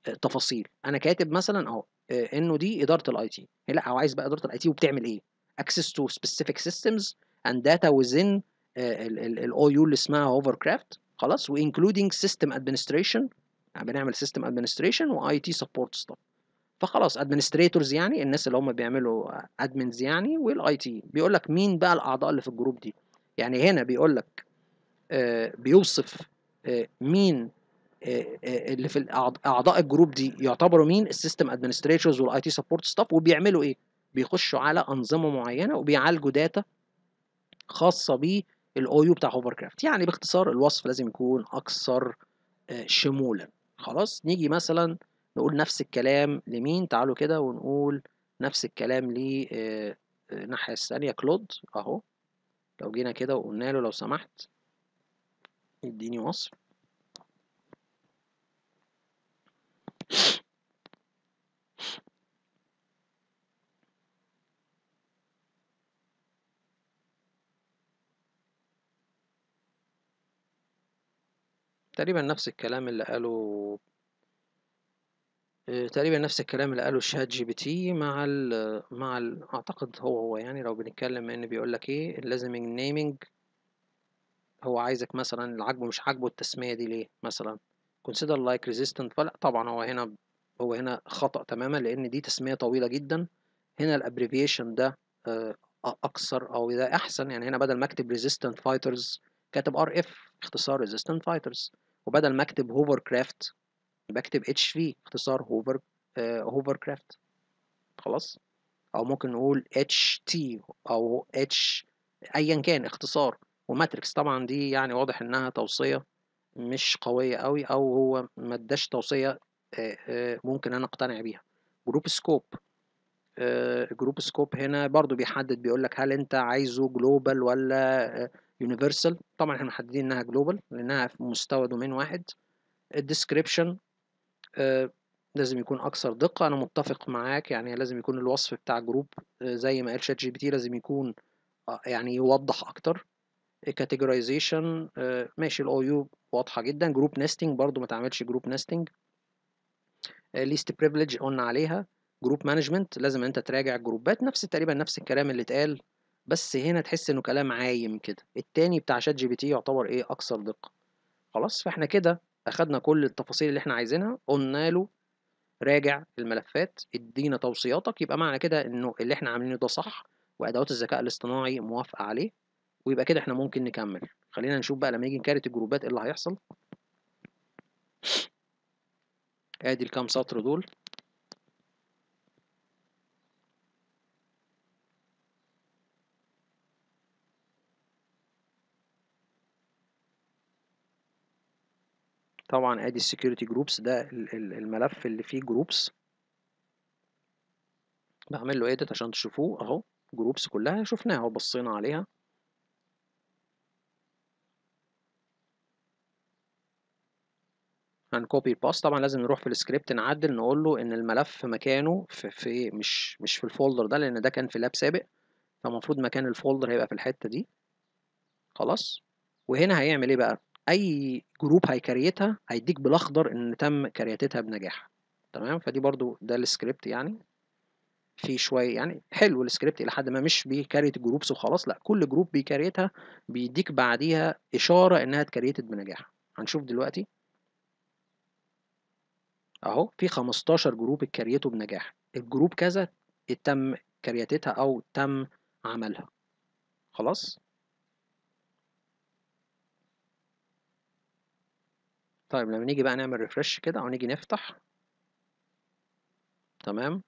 آه، تفاصيل انا كاتب مثلا اهو آه، انه دي اداره الاي تي لا هو عايز بقى اداره الاي تي وبتعمل ايه access to specific systems and data within الاو يو اللي اسمها هوفر كرافت خلاص وانكلودنج سيستم ادمنستريشن بنعمل سيستم ادمنستريشن واي تي سبورت ستاف فخلاص ادمنستريتورز يعني الناس اللي هم بيعملوا ادمنز يعني والاي تي بيقول لك مين بقى الاعضاء اللي في الجروب دي يعني هنا بيقول لك آه، بيوصف آه، مين آه، اللي في اعضاء الجروب دي يعتبروا مين السيستم ادمنستريتورز والاي تي سبورت ستاف وبيعملوا ايه بيخشوا على انظمه معينه وبيعالجوا داتا خاصه بالاو يو بتاع هوفر كرافت يعني باختصار الوصف لازم يكون اكثر شمولا خلاص نيجي مثلا نقول نفس الكلام لمين تعالوا كده ونقول نفس الكلام للناحية آه، آه، الثانية كلود أهو لو جينا كده وقلنا له لو سمحت اديني وصف تقريبا نفس الكلام اللي قاله آه، تقريبا نفس الكلام اللي قاله شات جي بي تي مع ال مع ال اعتقد هو هو يعني لو بنتكلم ان بيقول لك ايه لازم النيمينج هو عايزك مثلا اللي عاجبه مش عاجبه التسميه دي ليه مثلا consider like resistant فلا طبعا هو هنا هو هنا خطأ تماما لأن دي تسمية طويلة جدا هنا الابريفيشن ده أكثر آه، أو ده أحسن يعني هنا بدل ما أكتب resistant fighters كاتب ار اف اختصار resistant fighters وبدل ما أكتب hovercraft بكتب اتش في اختصار هوفر آه، هوفر كرافت خلاص او ممكن نقول اتش تي او اتش ايا كان اختصار وماتريكس طبعا دي يعني واضح انها توصيه مش قويه قوي او هو ما اداش توصيه آه، آه، ممكن انا اقتنع بيها جروب سكوب جروب سكوب هنا برضو بيحدد بيقول لك هل انت عايزه جلوبال ولا يونيفرسال طبعا احنا محددين انها جلوبال لانها في مستوى دومين واحد الديسكريبشن آه، لازم يكون اكثر دقه انا متفق معاك يعني لازم يكون الوصف بتاع جروب آه، زي ما قال شات جي بي تي لازم يكون آه، يعني يوضح اكتر كاتيجورايزيشن ماشي الاو يو واضحه جدا جروب نستنج برضو ما تعملش جروب نستنج ليست بريفليج قلنا عليها جروب مانجمنت لازم انت تراجع الجروبات نفس تقريبا نفس الكلام اللي اتقال بس هنا تحس انه كلام عايم كده التاني بتاع شات جي بي تي يعتبر ايه اكثر دقه خلاص فاحنا كده اخدنا كل التفاصيل اللي احنا عايزينها قلنا له راجع الملفات ادينا توصياتك يبقى معنى كده انه اللي احنا عاملينه ده صح وادوات الذكاء الاصطناعي موافقه عليه ويبقى كده احنا ممكن نكمل خلينا نشوف بقى لما نيجي نكاريت الجروبات ايه اللي هيحصل ادي الكام سطر دول طبعا ادي السكيورتي جروبس ده الملف اللي فيه جروبس بعمل له ايديت عشان تشوفوه اهو جروبس كلها شفناها وبصينا عليها هنكوبي باست طبعا لازم نروح في السكريبت نعدل نقول له ان الملف مكانه في, في مش مش في الفولدر ده لان ده كان في لاب سابق فالمفروض مكان الفولدر هيبقى في الحته دي خلاص وهنا هيعمل ايه بقى اي جروب هيكريتها هيديك بالاخضر ان تم كريتتها بنجاح تمام فدي برضو ده السكريبت يعني في شويه يعني حلو السكريبت الى حد ما مش بيكريت جروبس وخلاص لا كل جروب بيكريتها بيديك بعديها اشاره انها اتكريتت بنجاح هنشوف دلوقتي اهو في 15 جروب اتكريتوا بنجاح الجروب كذا تم كريتتها او تم عملها خلاص طيب لما نيجي بقى نعمل ريفرش كده او نيجي نفتح تمام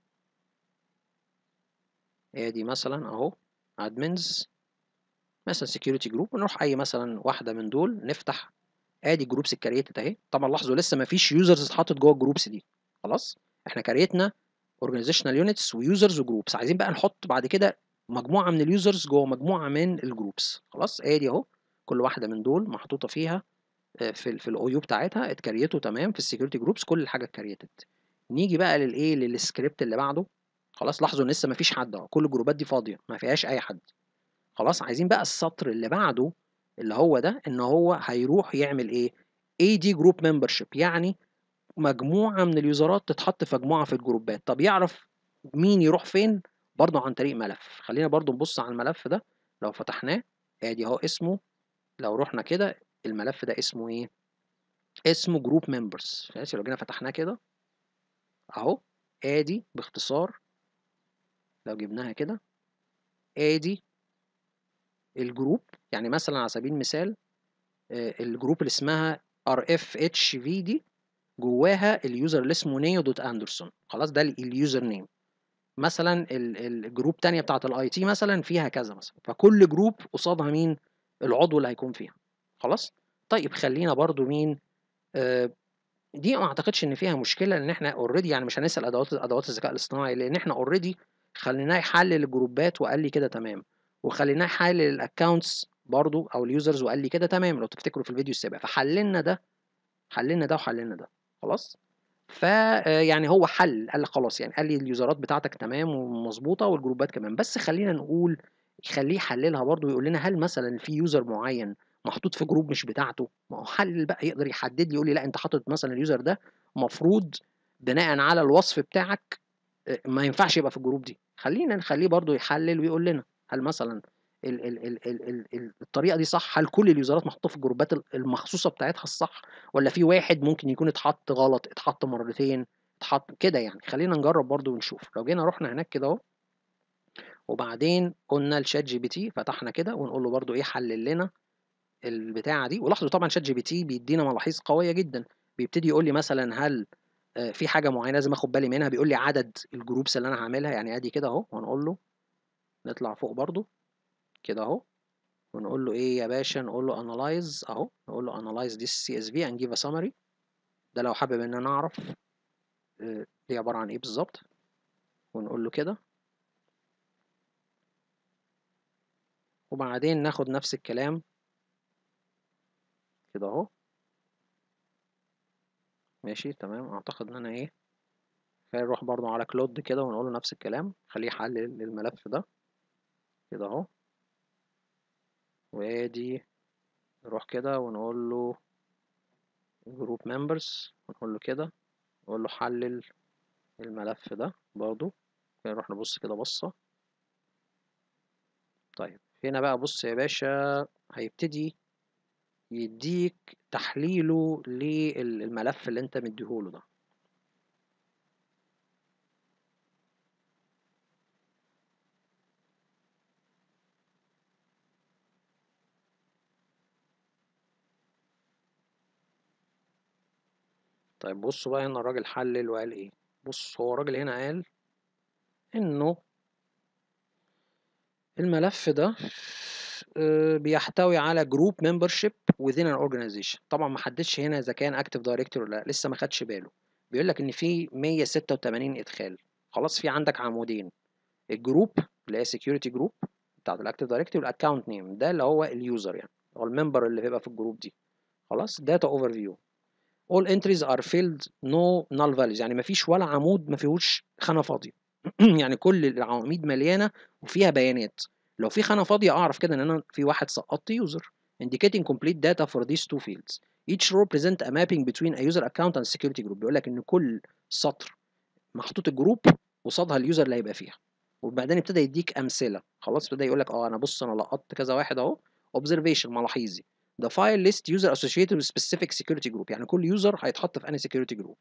ادي إيه دي مثلا اهو ادمنز مثلا سكيورتي جروب ونروح اي مثلا واحده من دول نفتح ادي جروبس الكريتد اهي طبعا لاحظوا لسه ما فيش يوزرز اتحطت جوه الجروبس دي خلاص احنا كريتنا اورجانيزيشنال يونتس ويوزرز وجروبس عايزين بقى نحط بعد كده مجموعه من اليوزرز جوه مجموعه من الجروبس خلاص ادي اهو كل واحده من دول محطوطه فيها آه، في في الاو يو بتاعتها اتكريته تمام في السكيورتي جروبس كل حاجه اتكريتت نيجي بقى للايه للسكريبت اللي بعده خلاص لاحظوا ان لسه ما فيش حد كل الجروبات دي فاضيه ما فيهاش اي حد خلاص عايزين بقى السطر اللي بعده اللي هو ده ان هو هيروح يعمل ايه اي دي جروب ممبرشيب يعني مجموعه من اليوزرات تتحط في مجموعه في الجروبات طب يعرف مين يروح فين برضه عن طريق ملف خلينا برضه نبص على الملف ده لو فتحناه ادي اهو اسمه لو رحنا كده الملف ده اسمه ايه اسمه جروب ممبرز ماشي لو جينا فتحناه كده اهو ادي باختصار لو جبناها كده ادي الجروب يعني مثلا على سبيل المثال آه، الجروب اللي اسمها rfhv دي جواها اليوزر اللي اسمه نيو دوت اندرسون خلاص ده اليوزر نيم مثلا الجروب تانية بتاعت الاي تي مثلا فيها كذا مثلا فكل جروب قصادها مين العضو اللي هيكون فيها خلاص طيب خلينا برضو مين آه دي ما اعتقدش ان فيها مشكله لان احنا اوريدي يعني مش هنسال ادوات ادوات الذكاء الاصطناعي لان احنا اوريدي خليناه يحلل الجروبات وقال لي كده تمام وخليناه يحلل الاكونتس برضو او اليوزرز وقال لي كده تمام لو تفتكروا في الفيديو السابق فحللنا ده حللنا ده وحللنا ده خلاص ف آه، يعني هو حل قال لك خلاص يعني قال لي اليوزرات بتاعتك تمام ومظبوطه والجروبات كمان بس خلينا نقول يخليه يحللها برضو ويقول لنا هل مثلا في يوزر معين محطوط في جروب مش بتاعته ما هو حلل بقى يقدر يحدد لي يقول لي لا انت حاطط مثلا اليوزر ده مفروض بناء على الوصف بتاعك آه، ما ينفعش يبقى في الجروب دي خلينا نخليه برضو يحلل ويقول لنا هل مثلا ال ال ال ال ال ال الطريقه دي صح هل كل اليوزرات محطوطه في الجروبات المخصوصه بتاعتها الصح ولا في واحد ممكن يكون اتحط غلط اتحط مرتين اتحط كده يعني خلينا نجرب برضو ونشوف لو جينا رحنا هناك كده اهو وبعدين قلنا لشات جي بي تي فتحنا كده ونقول له برضو ايه حلل لنا البتاعه دي ولاحظوا طبعا شات جي بي تي بيدينا ملاحظ قويه جدا بيبتدي يقول لي مثلا هل آه، في حاجه معينه لازم اخد بالي منها بيقول لي عدد الجروبس اللي انا هعملها يعني ادي كده اهو وهنقول له نطلع فوق برضو كده اهو ونقول له ايه يا باشا نقول له انالايز اهو نقول له انالايز دي سي اس في اند جيف ا سمري ده لو حابب ان انا اعرف آه، دي عباره عن ايه بالظبط ونقول له كده وبعدين ناخد نفس الكلام كده اهو ماشي تمام اعتقد ان انا ايه نروح برضو على كلود كده ونقول له نفس الكلام خليه يحلل الملف ده كده اهو وادي نروح كده ونقول له جروب ممبرز ونقول له كده نقول له حلل الملف ده برضو نروح نبص كده بصة طيب هنا بقى بص يا باشا هيبتدي يديك تحليله للملف اللي انت مديهوله ده طيب بصوا بقى هنا الراجل حلل وقال ايه بص هو الراجل هنا قال انه الملف ده آه، بيحتوي على جروب ممبرشيب within an organization طبعا ما حددش هنا اذا كان اكتف دايركتور ولا لسه ما خدش باله بيقول لك ان في 186 ادخال خلاص في عندك عمودين الجروب اللي هي سكيورتي جروب بتاعت الاكتف دايركتور والاكونت نيم ده اللي هو اليوزر يعني هو الممبر اللي بيبقى في الجروب دي خلاص داتا اوفر فيو all entries are filled no null values يعني ما فيش ولا عمود ما فيهوش خانه فاضيه يعني كل العواميد مليانه وفيها بيانات لو في خانه فاضيه اعرف كده ان انا في واحد سقطت يوزر indicating complete data for these two fields each row present a mapping between a user account and security group بيقول لك ان كل سطر محطوط الجروب قصادها اليوزر اللي هيبقى فيها وبعدين ابتدى يديك امثله خلاص ابتدى يقول لك اه انا بص انا لقطت كذا واحد اهو observation ملاحظي the file list user associated with specific security group يعني كل يوزر هيتحط في انهي security group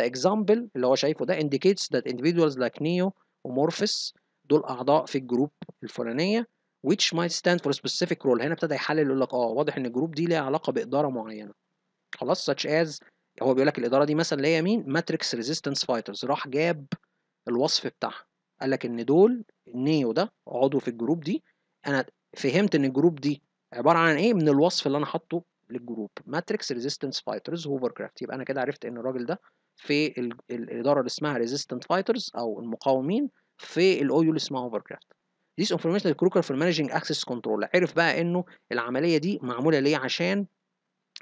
the example اللي هو شايفه ده indicates that individuals like Neo ومورفس دول اعضاء في الجروب الفلانيه which might stand for a specific role هنا ابتدى يحلل يقول لك اه واضح ان الجروب دي ليها علاقه باداره معينه خلاص such as هو بيقول لك الاداره دي مثلا اللي هي مين ماتريكس ريزيستنس فايترز راح جاب الوصف بتاعها قال لك ان دول نيو ده عضو في الجروب دي انا فهمت ان الجروب دي عباره عن ايه من الوصف اللي انا حاطه للجروب ماتريكس ريزيستنس فايترز هوفر كرافت يبقى انا كده عرفت ان الراجل ده في الاداره اللي اسمها ريزيستنت فايترز او المقاومين في الاويو اللي اسمها اوفر كرافت ديس انفورميشن لكروكر في المانجنج اكسس كنترول عرف بقى انه العمليه دي معموله ليه عشان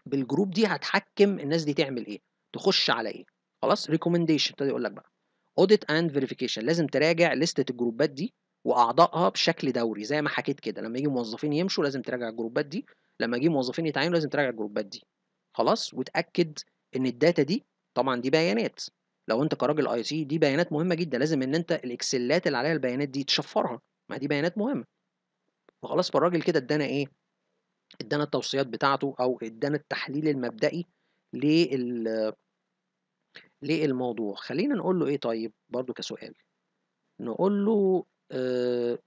بالجروب دي هتحكم الناس دي تعمل ايه تخش على ايه خلاص ريكومنديشن ابتدى يقول لك بقى اوديت اند فيريفيكيشن لازم تراجع لستة الجروبات دي واعضائها بشكل دوري زي ما حكيت كده لما يجي موظفين يمشوا لازم تراجع الجروبات دي لما يجي موظفين يتعينوا لازم تراجع الجروبات دي خلاص وتاكد ان الداتا دي طبعا دي بيانات لو انت كراجل اي سي دي بيانات مهمه جدا لازم ان انت الاكسلات اللي عليها البيانات دي تشفرها ما دي بيانات مهمه فخلاص فالراجل كده ادانا ايه ادانا التوصيات بتاعته او ادانا التحليل المبدئي لل للموضوع خلينا نقول له ايه طيب برضو كسؤال نقول له اه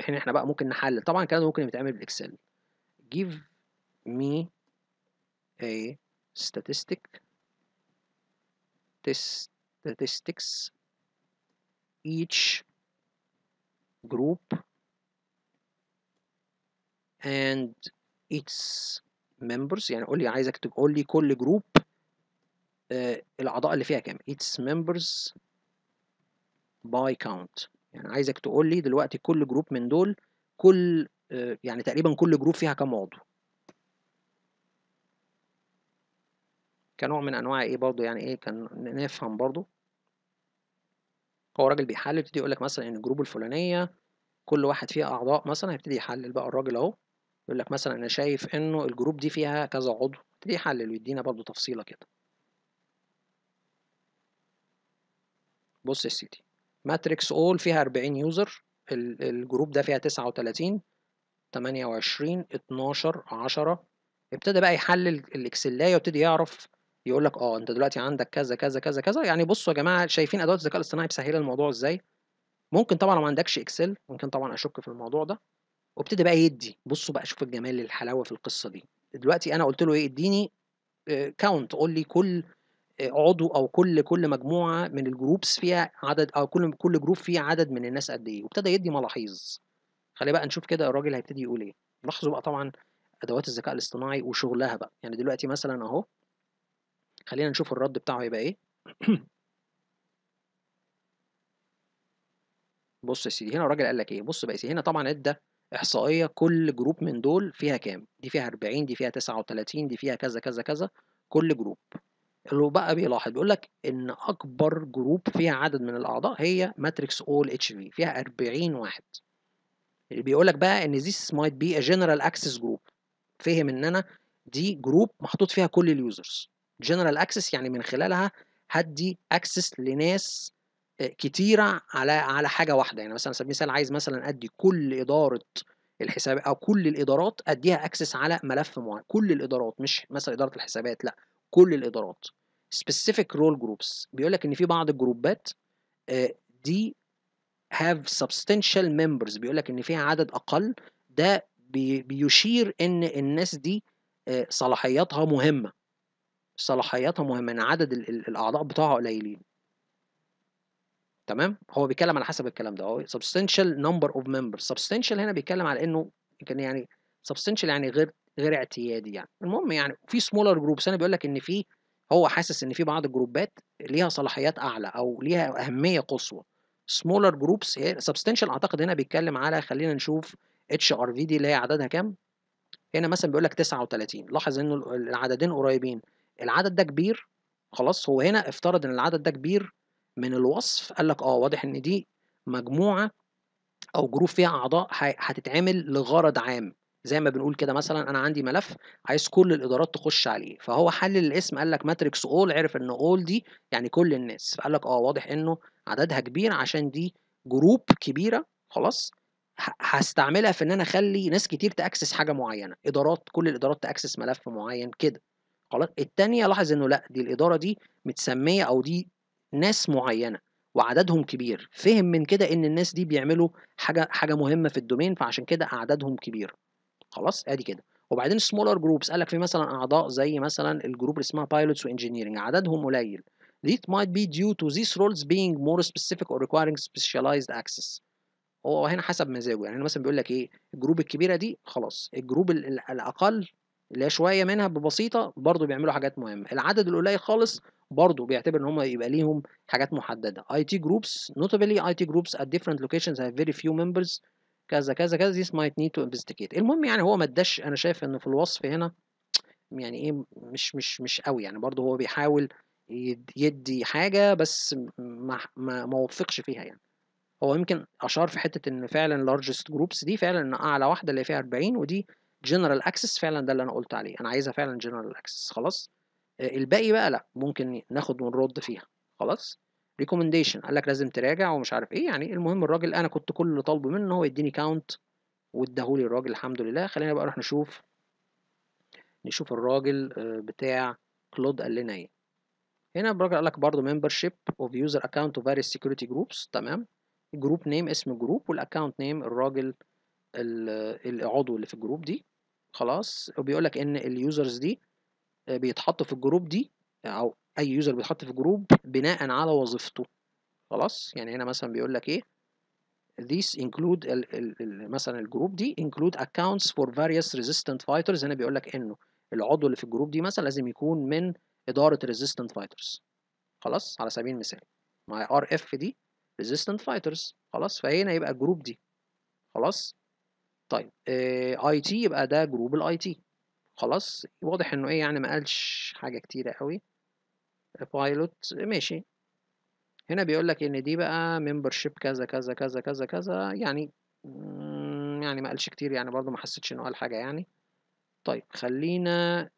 احنا احنا بقى ممكن نحلل طبعا الكلام ممكن يتعمل بالاكسل give me a statistic statistics each group and its members يعني قول لي عايزك تقول لي كل جروب آه، الاعضاء اللي فيها كام its members by count يعني عايزك تقول لي دلوقتي كل جروب من دول كل آه، يعني تقريبا كل جروب فيها كام عضو كنوع من انواع ايه برضو يعني ايه كان نفهم برضو هو راجل بيحلل يبتدي يقول لك مثلا ان الجروب الفلانيه كل واحد فيها اعضاء مثلا هيبتدي يحلل بقى الراجل اهو يقول لك مثلا انا شايف انه الجروب دي فيها كذا عضو يبتدي يحلل ويدينا برضو تفصيله كده بص يا سيدي ماتريكس اول فيها 40 يوزر الجروب ده فيها 39 28 12 10 ابتدى بقى يحلل الاكسلايه وابتدي يعرف يقول لك اه انت دلوقتي عندك كذا كذا كذا كذا يعني بصوا يا جماعه شايفين ادوات الذكاء الاصطناعي مسهله الموضوع ازاي ممكن طبعا لو ما عندكش اكسل ممكن طبعا اشك في الموضوع ده وابتدي بقى يدي بصوا بقى شوف الجمال الحلاوه في القصه دي دلوقتي انا قلت له ايه اديني كاونت آه، قول لي كل آه، عضو او كل كل مجموعه من الجروبس فيها عدد او كل كل جروب فيه عدد من الناس قد ايه وابتدى يدي ملاحظ خلي بقى نشوف كده الراجل هيبتدي يقول ايه لاحظوا بقى طبعا ادوات الذكاء الاصطناعي وشغلها بقى يعني دلوقتي مثلا اهو خلينا نشوف الرد بتاعه هيبقى ايه بص يا سيدي هنا الراجل قال لك ايه بص بقى هنا طبعا ادى احصائيه كل جروب من دول فيها كام دي فيها 40 دي فيها 39 دي فيها كذا كذا كذا كل جروب اللي بقى بيلاحظ بيقول لك ان اكبر جروب فيها عدد من الاعضاء هي ماتريكس اول اتش في فيها 40 واحد اللي بيقول لك بقى ان ذيس مايت بي ا جنرال اكسس جروب فهم ان انا دي جروب محطوط فيها كل اليوزرز جنرال اكسس يعني من خلالها هدي اكسس لناس آه، كتيره على على حاجه واحده يعني مثلا سبب سبيل عايز مثلا ادي كل اداره الحساب او كل الادارات اديها اكسس على ملف معين كل الادارات مش مثلا اداره الحسابات لا كل الادارات specific role groups بيقول لك ان في بعض الجروبات آه، دي have substantial members بيقول لك ان فيها عدد اقل ده بيشير ان الناس دي آه، صلاحياتها مهمه صلاحياتها مهمه ان عدد الاعضاء بتوعها قليلين تمام هو بيتكلم على حسب الكلام ده هو substantial number of members substantial هنا بيتكلم على انه كان يعني substantial يعني غير غير اعتيادي يعني المهم يعني في سمولر جروبس انا بيقول لك ان في هو حاسس ان في بعض الجروبات ليها صلاحيات اعلى او ليها اهميه قصوى سمولر جروبس substantial اعتقد هنا بيتكلم على خلينا نشوف اتش ار في دي اللي هي عددها كام هنا مثلا بيقول لك 39 لاحظ انه العددين قريبين العدد ده كبير خلاص هو هنا افترض ان العدد ده كبير من الوصف قال لك اه واضح ان دي مجموعه او جروب فيها اعضاء هتتعمل لغرض عام زي ما بنقول كده مثلا انا عندي ملف عايز كل الادارات تخش عليه فهو حلل الاسم قال لك ماتريكس اول عرف ان اول دي يعني كل الناس فقال لك اه واضح انه عددها كبير عشان دي جروب كبيره خلاص هستعملها في ان انا اخلي ناس كتير تاكسس حاجه معينه ادارات كل الادارات تاكسس ملف معين كده خلاص الثانيه لاحظ انه لا دي الاداره دي متسميه او دي ناس معينه وعددهم كبير فهم من كده ان الناس دي بيعملوا حاجه حاجه مهمه في الدومين فعشان كده اعدادهم كبير خلاص ادي كده وبعدين سمولر جروبس قال لك في مثلا اعضاء زي مثلا الجروب اللي اسمها بايلوتس وانجينيرنج عددهم قليل ذيت مايت بي ديو تو ذيس رولز بينج مور سبيسيفيك اور requiring سبيشاليزد اكسس هو هنا حسب مزاجه يعني مثلا بيقول لك ايه الجروب الكبيره دي خلاص الجروب الاقل اللي هي شويه منها ببسيطه برضو بيعملوا حاجات مهمه العدد القليل خالص برضو بيعتبر ان هم يبقى ليهم حاجات محدده اي تي جروبس نوتابلي اي تي جروبس ات ديفرنت لوكيشنز هاف فيري فيو ممبرز كذا كذا كذا ذيس مايت نيد تو انفستيجيت المهم يعني هو ما اداش انا شايف ان في الوصف هنا يعني ايه مش مش مش قوي يعني برضو هو بيحاول يدي حاجه بس ما ما, ما وفقش فيها يعني هو يمكن اشار في حته ان فعلا لارجست جروبس دي فعلا اعلى واحده اللي فيها 40 ودي جنرال اكسس فعلا ده اللي انا قلت عليه انا عايزها فعلا جنرال اكسس خلاص آه، الباقي بقى لا ممكن ناخد ونرد فيها خلاص ريكومنديشن قال لك لازم تراجع ومش عارف ايه يعني المهم الراجل انا كنت كل اللي طالبه منه هو يديني كاونت واداهولي الراجل الحمد لله خلينا بقى نروح نشوف نشوف الراجل آه، بتاع كلود قال لنا ايه هنا الراجل قال لك برضه membership of user account of various security groups تمام جروب نيم اسم جروب والاكونت نيم الراجل العضو اللي في الجروب دي خلاص وبيقول لك ان اليوزرز دي آه، بيتحطوا في الجروب دي او اي يوزر بيتحط في جروب بناء على وظيفته خلاص يعني هنا مثلا بيقول لك ايه ذيس include مثلا الجروب دي include accounts for various resistant fighters هنا بيقول لك انه العضو اللي في الجروب دي مثلا لازم يكون من اداره resistant fighters خلاص على سبيل المثال مع ار اف دي resistant fighters خلاص فهنا يبقى الجروب دي خلاص طيب آه، اي تي يبقى ده جروب الاي تي خلاص واضح انه ايه يعني ما قالش حاجه كتيره قوي بايلوت ماشي هنا بيقول لك ان دي بقى ممبرشيب كذا كذا كذا كذا كذا يعني يعني ما قالش كتير يعني برضو ما حسيتش انه قال حاجه يعني طيب خلينا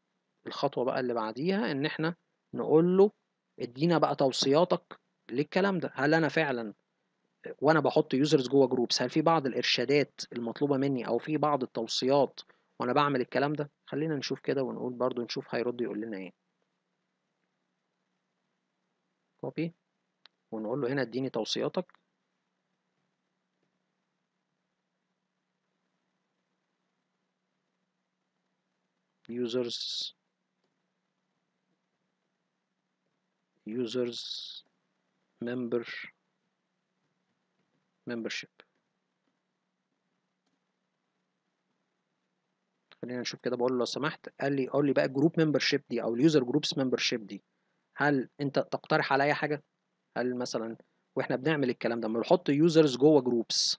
الخطوه بقى اللي بعديها ان احنا نقول له ادينا بقى توصياتك للكلام ده هل انا فعلا وانا بحط يوزرز جوه جروبس هل في بعض الارشادات المطلوبه مني او في بعض التوصيات وانا بعمل الكلام ده خلينا نشوف كده ونقول برضو نشوف هيرد يقول لنا ايه كوبي ونقول له هنا اديني توصياتك users users member membership خلينا نشوف كده بقول له لو سمحت قال لي قول لي بقى الجروب ممبرشيب دي او اليوزر جروبس ممبرشيب دي هل انت تقترح عليا حاجه هل مثلا واحنا بنعمل الكلام ده لما بنحط يوزرز جوه جروبس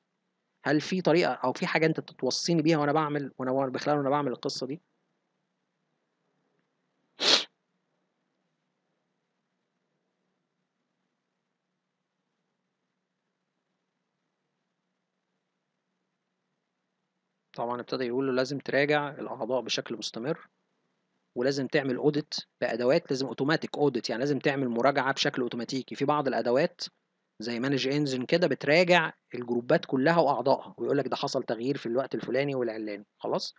هل في طريقه او في حاجه انت تتوصيني بيها وانا بعمل وانا بخلال وانا بعمل القصه دي طبعا ابتدى يقول له لازم تراجع الاعضاء بشكل مستمر ولازم تعمل اوديت بادوات لازم اوتوماتيك اوديت يعني لازم تعمل مراجعه بشكل اوتوماتيكي في بعض الادوات زي مانج انجن كده بتراجع الجروبات كلها واعضائها ويقول لك ده حصل تغيير في الوقت الفلاني والعلاني خلاص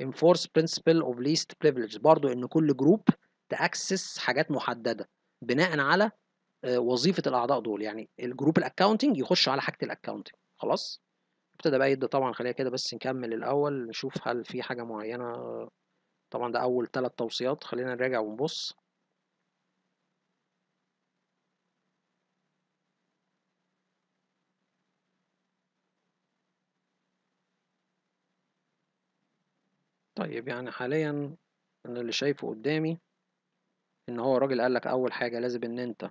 انفورس برنسبل اوف ليست بريفليج برضو ان كل جروب تاكسس حاجات محدده بناء على آه، وظيفه الاعضاء دول يعني الجروب الاكاونتنج يخش على حاجه الاكاونتنج خلاص ابتدى بقى يدي طبعا خلينا كده بس نكمل الأول نشوف هل في حاجة معينة طبعا ده أول تلات توصيات خلينا نراجع ونبص طيب يعني حاليا أنا اللي شايفه قدامي إن هو الراجل قالك أول حاجة لازم إن أنت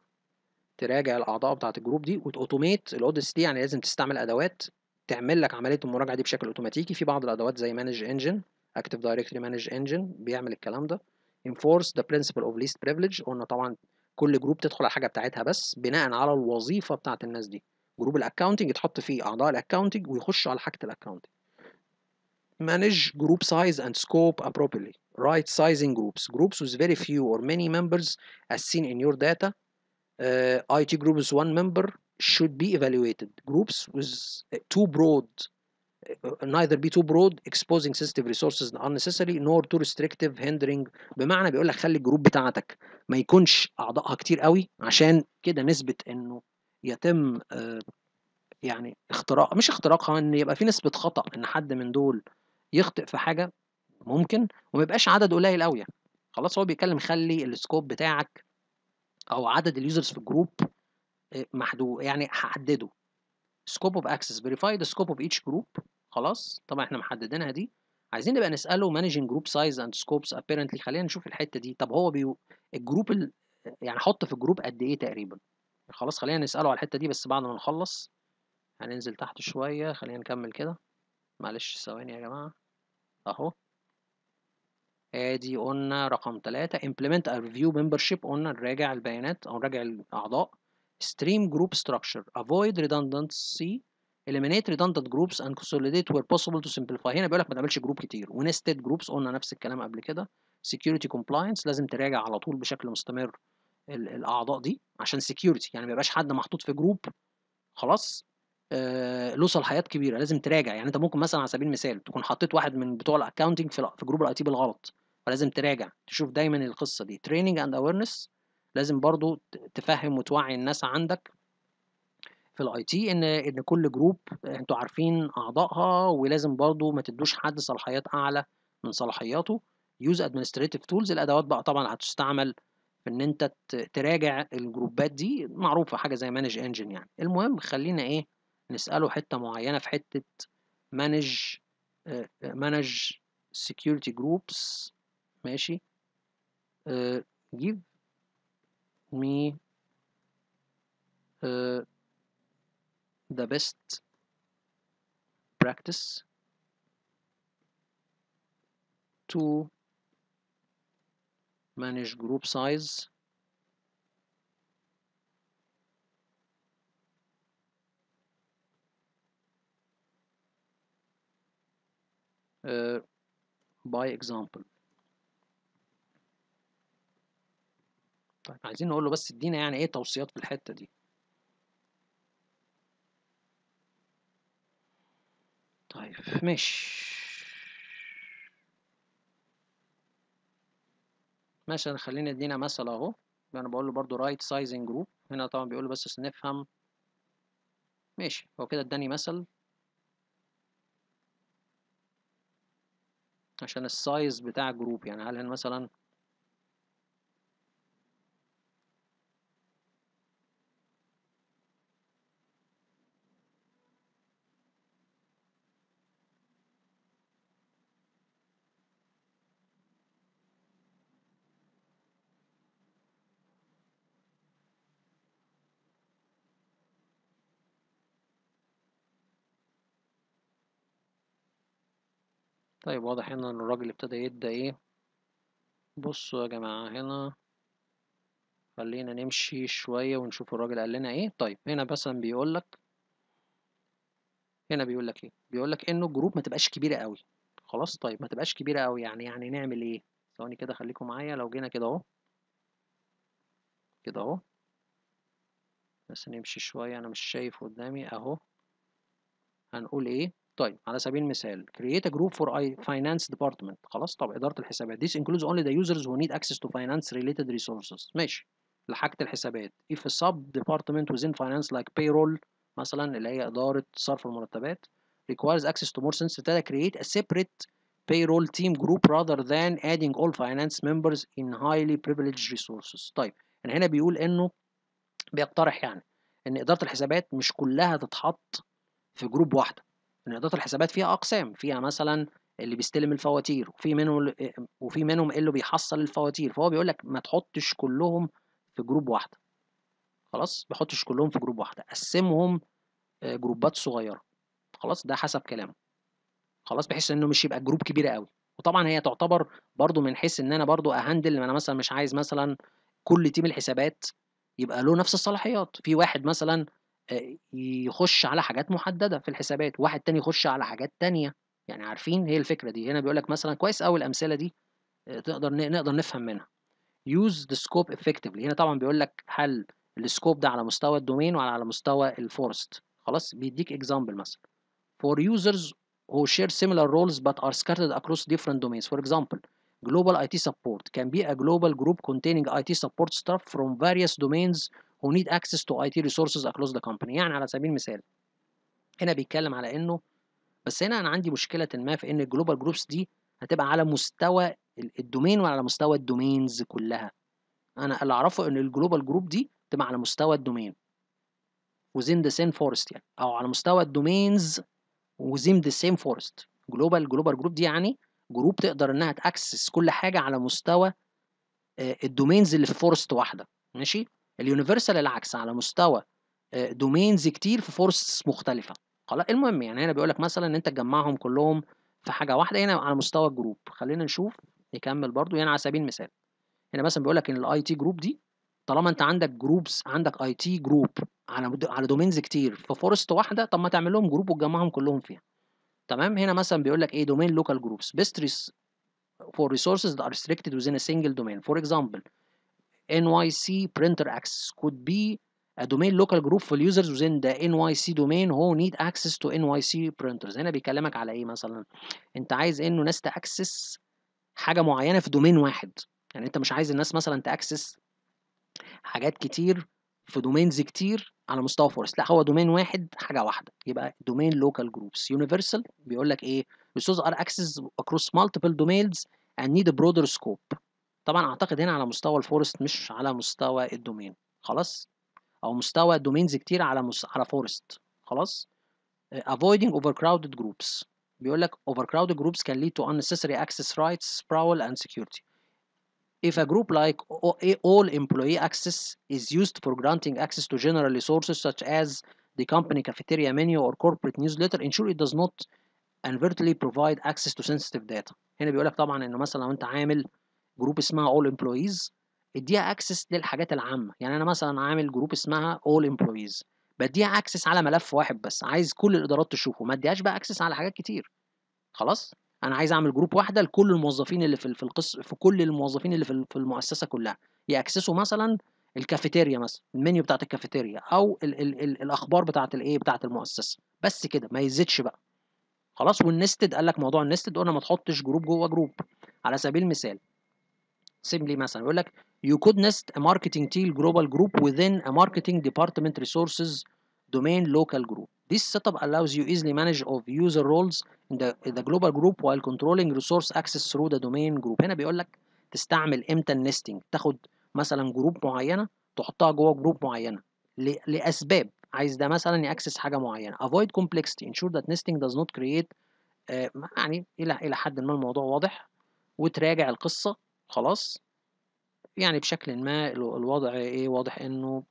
تراجع الأعضاء بتاعة الجروب دي وتأوتوميت الأودس دي يعني لازم تستعمل أدوات تعمل لك عمليه المراجعه دي بشكل اوتوماتيكي في بعض الادوات زي مانج انجن اكتف دايركتري مانج انجن بيعمل الكلام ده انفورس ذا برنسبل اوف ليست بريفليج قلنا طبعا كل جروب تدخل على الحاجه بتاعتها بس بناء على الوظيفه بتاعت الناس دي جروب الاكونتنج يتحط فيه اعضاء الاكونتنج ويخشوا على حاجه الاكونتنج manage group size and scope appropriately right sizing groups groups with very few or many members as seen in your data uh, IT group is one member should be evaluated. Groups with uh, too broad, uh, neither be too broad exposing sensitive resources unnecessarily nor too restrictive hindering بمعنى بيقول لك خلي الجروب بتاعتك ما يكونش اعضائها كتير قوي عشان كده نسبه انه يتم آه، يعني اختراق مش اختراقها ان يبقى في نسبه خطا ان حد من دول يخطئ في حاجه ممكن وما يبقاش عدد قليل قوي خلاص هو بيتكلم خلي السكوب بتاعك او عدد اليوزرز في الجروب محدود يعني هحدده سكوب اوف اكسس فيريفاي ذا سكوب اوف ايتش جروب خلاص طبعا احنا محددينها دي عايزين نبقى نساله مانجنج جروب سايز اند سكوبس ابيرنتلي خلينا نشوف الحته دي طب هو بيو الجروب ال... يعني حط في الجروب قد ايه تقريبا خلاص خلينا نساله على الحته دي بس بعد ما نخلص هننزل تحت شويه خلينا نكمل كده معلش ثواني يا جماعه اهو ادي قلنا رقم 3 implement a review membership قلنا نراجع البيانات او نراجع الاعضاء Stream group structure. Avoid redundancy. Eliminate redundant groups and consolidate where possible to simplify. هنا بيقول لك ما تعملش جروب كتير. ونستد جروبس قلنا نفس الكلام قبل كده. Security compliance لازم تراجع على طول بشكل مستمر الاعضاء دي عشان security يعني ما يبقاش حد محطوط في جروب خلاص آه له صلاحيات كبيره لازم تراجع يعني انت ممكن مثلا على سبيل المثال تكون حطيت واحد من بتوع الاكونتنج في جروب الاي تي بالغلط فلازم تراجع تشوف دايما القصه دي تريننج اند اويرنس لازم برضو تفهم وتوعي الناس عندك في الاي تي ان ان كل جروب انتوا عارفين اعضائها ولازم برضو ما تدوش حد صلاحيات اعلى من صلاحياته يوز ادمنستريتيف تولز الادوات بقى طبعا هتستعمل في ان انت تراجع الجروبات دي معروفه حاجه زي مانج انجن يعني المهم خلينا ايه نساله حته معينه في حته مانج مانج سكيورتي جروبس ماشي uh, me uh, the best practice to manage group size uh, by example طيب عايزين نقول له بس ادينا يعني ايه توصيات في الحته دي طيب ماشي مثلا خلينا ادينا مثل اهو انا بقول له برضو رايت سايزنج جروب هنا طبعا بيقول له بس عشان نفهم ماشي هو كده اداني مثل عشان السايز بتاع جروب يعني هل هنا مثلا طيب واضح هنا ان الراجل ابتدى يدى ايه بصوا يا جماعة هنا خلينا نمشي شوية ونشوف الراجل قال لنا ايه طيب هنا مثلا بيقولك هنا بيقولك ايه بيقولك انه الجروب ما تبقاش كبيرة قوي خلاص طيب ما تبقاش كبيرة قوي يعني يعني نعمل ايه ثواني كده خليكم معايا لو جينا كده اهو كده اهو بس نمشي شوية انا مش شايف قدامي اهو هنقول ايه طيب على سبيل المثال create a group for finance department خلاص طب اداره الحسابات this includes only the users who need access to finance related resources ماشي لحاجه الحسابات if a sub department within finance like payroll مثلا اللي هي اداره صرف المرتبات requires access to more sense to create a separate payroll team group rather than adding all finance members in highly privileged resources طيب يعني هنا بيقول انه بيقترح يعني ان اداره الحسابات مش كلها تتحط في جروب واحده ان اداره الحسابات فيها اقسام فيها مثلا اللي بيستلم الفواتير وفي منهم وفي منهم اللي بيحصل الفواتير فهو بيقول لك ما تحطش كلهم في جروب واحده خلاص ما تحطش كلهم في جروب واحده قسمهم جروبات صغيره خلاص ده حسب كلامه خلاص بحيث انه مش يبقى جروب كبيره قوي وطبعا هي تعتبر برضو من حيث ان انا برضو اهندل انا مثلا مش عايز مثلا كل تيم الحسابات يبقى له نفس الصلاحيات في واحد مثلا يخش على حاجات محدده في الحسابات واحد تاني يخش على حاجات تانية يعني عارفين هي الفكره دي هنا بيقول لك مثلا كويس قوي الامثله دي آه، تقدر نقدر نفهم منها use the scope effectively هنا طبعا بيقول لك هل السكوب ده على مستوى الدومين وعلى على مستوى الفورست خلاص بيديك اكزامبل مثلا for users who share similar roles but are scattered across different domains for example global IT support can be a global group containing IT support staff from various domains who need access to IT resources across the company يعني على سبيل المثال هنا بيتكلم على انه بس هنا انا عندي مشكله ما في ان الجلوبال جروبس دي هتبقى على مستوى الدومين وعلى مستوى الدومينز كلها انا اللي اعرفه ان الجلوبال جروب دي تبقى على مستوى الدومين وزين ذا سيم فورست يعني او على مستوى الدومينز وزين ذا سيم فورست جلوبال جلوبال جروب دي يعني جروب تقدر انها تاكسس كل حاجه على مستوى آه، الدومينز اللي في فورست واحده ماشي اليونيفرسال العكس على مستوى دومينز آه، كتير في فورس مختلفه خلاص المهم يعني هنا بيقول لك مثلا ان انت تجمعهم كلهم في حاجه واحده هنا على مستوى الجروب خلينا نشوف نكمل برضو يعني على سبيل المثال هنا مثلا بيقول لك ان الاي تي جروب دي طالما انت عندك جروبس عندك اي تي جروب على على دومينز كتير في فورست واحده طب ما تعمل لهم جروب وتجمعهم كلهم فيها تمام هنا مثلا بيقول لك ايه دومين لوكال جروبس بيست فور ريسورسز ار ريستريكتد restricted ا سنجل دومين فور اكزامبل NYC printer access could be a domain local group for users within the NYC domain who need access to NYC printers هنا بيكلمك على ايه مثلا انت عايز انه ناس تاكسس حاجه معينه في دومين واحد يعني انت مش عايز الناس مثلا تاكسس حاجات كتير في دومينز كتير على مستوى فورس لا هو دومين واحد حاجه واحده يبقى دومين لوكال جروبس يونيفرسال بيقول لك ايه resources are access across multiple domains and need a broader scope طبعا اعتقد هنا على مستوى الفورست مش على مستوى الدومين خلاص او مستوى الدومينز كتير على مس... على فورست خلاص avoiding overcrowded groups بيقول لك overcrowded groups can lead to unnecessary access rights sprawl and security if a group like all employee access is used for granting access to general resources such as the company cafeteria menu or corporate newsletter ensure it does not inadvertently provide access to sensitive data هنا بيقول لك طبعا انه مثلا لو انت عامل جروب اسمها all employees اديها اكسس للحاجات العامه يعني انا مثلا عامل جروب اسمها all employees بديها اكسس على ملف واحد بس عايز كل الادارات تشوفه ما اديهاش بقى اكسس على حاجات كتير خلاص انا عايز اعمل جروب واحده لكل الموظفين اللي في في القص في كل الموظفين اللي في المؤسسه كلها ياكسسوا مثلا الكافيتيريا مثلا المنيو بتاعت الكافيتيريا او الـ الـ الـ الاخبار بتاعت الايه بتاعت المؤسسه بس كده ما يزيدش بقى خلاص والنستد قال لك موضوع النستد قلنا ما تحطش جروب جوه جروب على سبيل المثال سيمبلي مثلا يقول لك you could nest a marketing team global group within a marketing department resources domain local group this setup allows you easily manage of user roles in the, in the global group while controlling resource access through the domain group هنا بيقول لك تستعمل امتى النستنج تاخد مثلا جروب معينه تحطها جوه جروب معينه لاسباب عايز ده مثلا ياكسس حاجه معينه avoid complexity ensure that nesting does not create uh, يعني الى الى حد ما الموضوع واضح وتراجع القصه خلاص يعني بشكل ما الوضع ايه واضح انه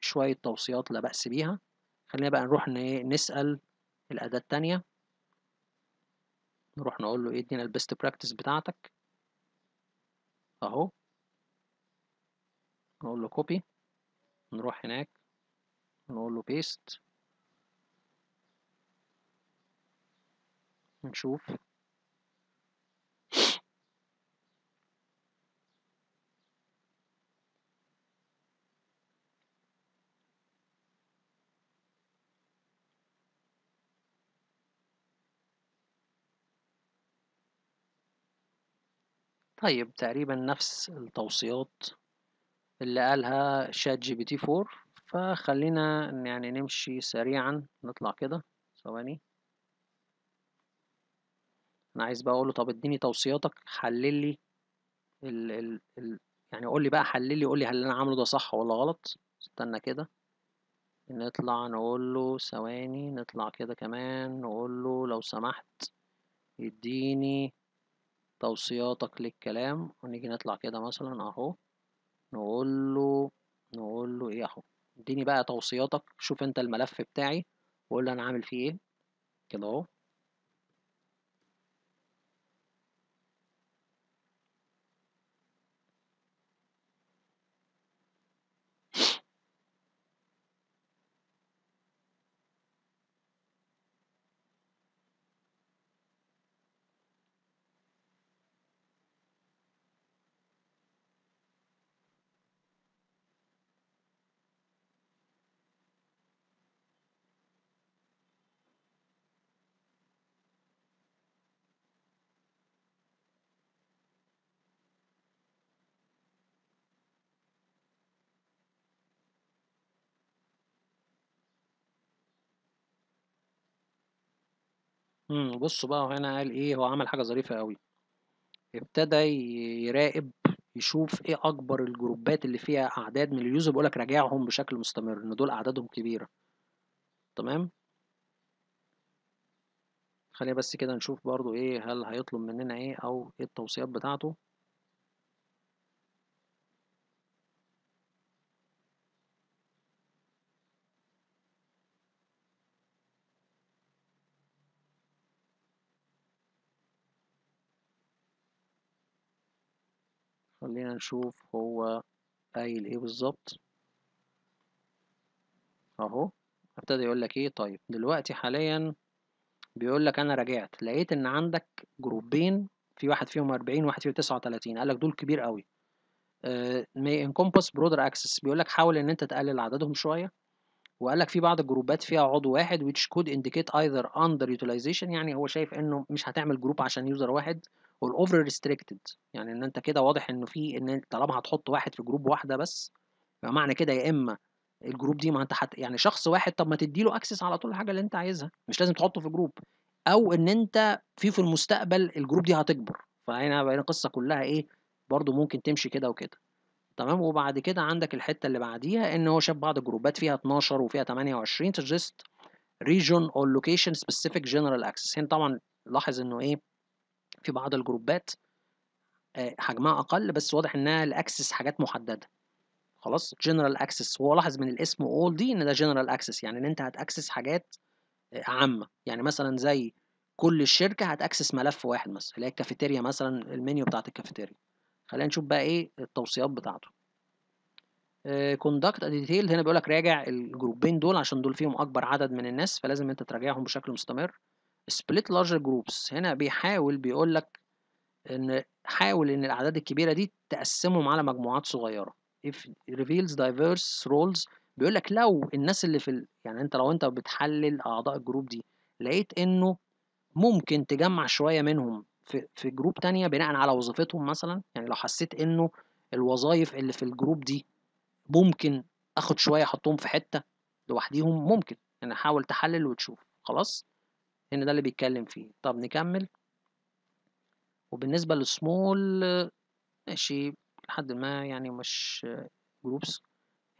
شوية توصيات لا بأس بيها خلينا بقى نروح نسأل الأداة التانية نروح نقول له ايه ادينا البيست براكتس بتاعتك اهو نقول له كوبي نروح هناك نقول له بيست نشوف طيب تقريبا نفس التوصيات اللي قالها شات جي بي تي 4 فخلينا يعني نمشي سريعا نطلع كده ثواني انا عايز بقى اقوله طب اديني توصياتك حلل لي ال ال ال يعني قول لي بقى حلل لي قول لي هل اللي انا عامله ده صح ولا غلط استنى كده نطلع نقول له ثواني نطلع كده كمان نقول له لو سمحت اديني توصياتك للكلام ونيجي نطلع كده مثلا اهو نقول له نقول له ايه اهو اديني بقى توصياتك شوف انت الملف بتاعي وقول له انا عامل فيه ايه كده اهو إمم، بُصّوا بقى هو هنا قال إيه، هو عمل حاجة ظريفة أوي، ابتدى يراقب يشوف إيه أكبر الجروبات اللي فيها أعداد من اليوزر بيقول لك راجعهم بشكل مستمر، إن دول أعدادهم كبيرة. تمام؟ خلينا بس كده نشوف برضه إيه، هل هيطلب مننا إيه أو إيه التوصيات بتاعته. خلينا نشوف هو قايل ايه بالظبط اهو ابتدى يقول لك ايه طيب دلوقتي حاليا بيقول لك انا راجعت لقيت ان عندك جروبين في واحد فيهم 40 وواحد فيهم 39 قال لك دول كبير قوي مي انكومباس برودر اكسس بيقول لك حاول ان انت تقلل عددهم شويه وقال لك في بعض الجروبات فيها عضو واحد which could indicate either under utilization يعني هو شايف انه مش هتعمل جروب عشان يوزر واحد والاوفر ريستريكتد يعني ان انت كده واضح انه في ان طالما هتحط واحد في جروب واحده بس يبقى معنى كده يا اما الجروب دي ما انت حت... يعني شخص واحد طب ما تديله اكسس على طول الحاجه اللي انت عايزها مش لازم تحطه في جروب او ان انت في في المستقبل الجروب دي هتكبر فهنا بقى القصه كلها ايه برضو ممكن تمشي كده وكده تمام وبعد كده عندك الحته اللي بعديها ان هو شاف بعض الجروبات فيها 12 وفيها 28 سجست ريجون or لوكيشن سبيسيفيك جنرال اكسس هنا طبعا لاحظ انه ايه في بعض الجروبات آه، حجمها اقل بس واضح انها الاكسس حاجات محدده خلاص جنرال اكسس هو لاحظ من الاسم اول دي ان ده جنرال اكسس يعني ان انت هتاكسس حاجات آه، عامه يعني مثلا زي كل الشركه هتاكسس ملف واحد مثلا اللي هي الكافيتيريا مثلا المنيو بتاعت الكافيتيريا خلينا نشوف بقى ايه التوصيات بتاعته كوندكت آه، ديتيل هنا بيقول لك راجع الجروبين دول عشان دول فيهم اكبر عدد من الناس فلازم انت تراجعهم بشكل مستمر split larger groups هنا بيحاول بيقول لك ان حاول ان الاعداد الكبيره دي تقسمهم على مجموعات صغيره if reveals diverse roles بيقول لك لو الناس اللي في ال... يعني انت لو انت بتحلل اعضاء الجروب دي لقيت انه ممكن تجمع شويه منهم في في جروب ثانيه بناء على وظيفتهم مثلا يعني لو حسيت انه الوظائف اللي في الجروب دي ممكن اخد شويه احطهم في حته لوحديهم ممكن يعني حاول تحلل وتشوف خلاص ان ده اللي بيتكلم فيه طب نكمل وبالنسبة للسمول ماشي لحد ما يعني مش جروبس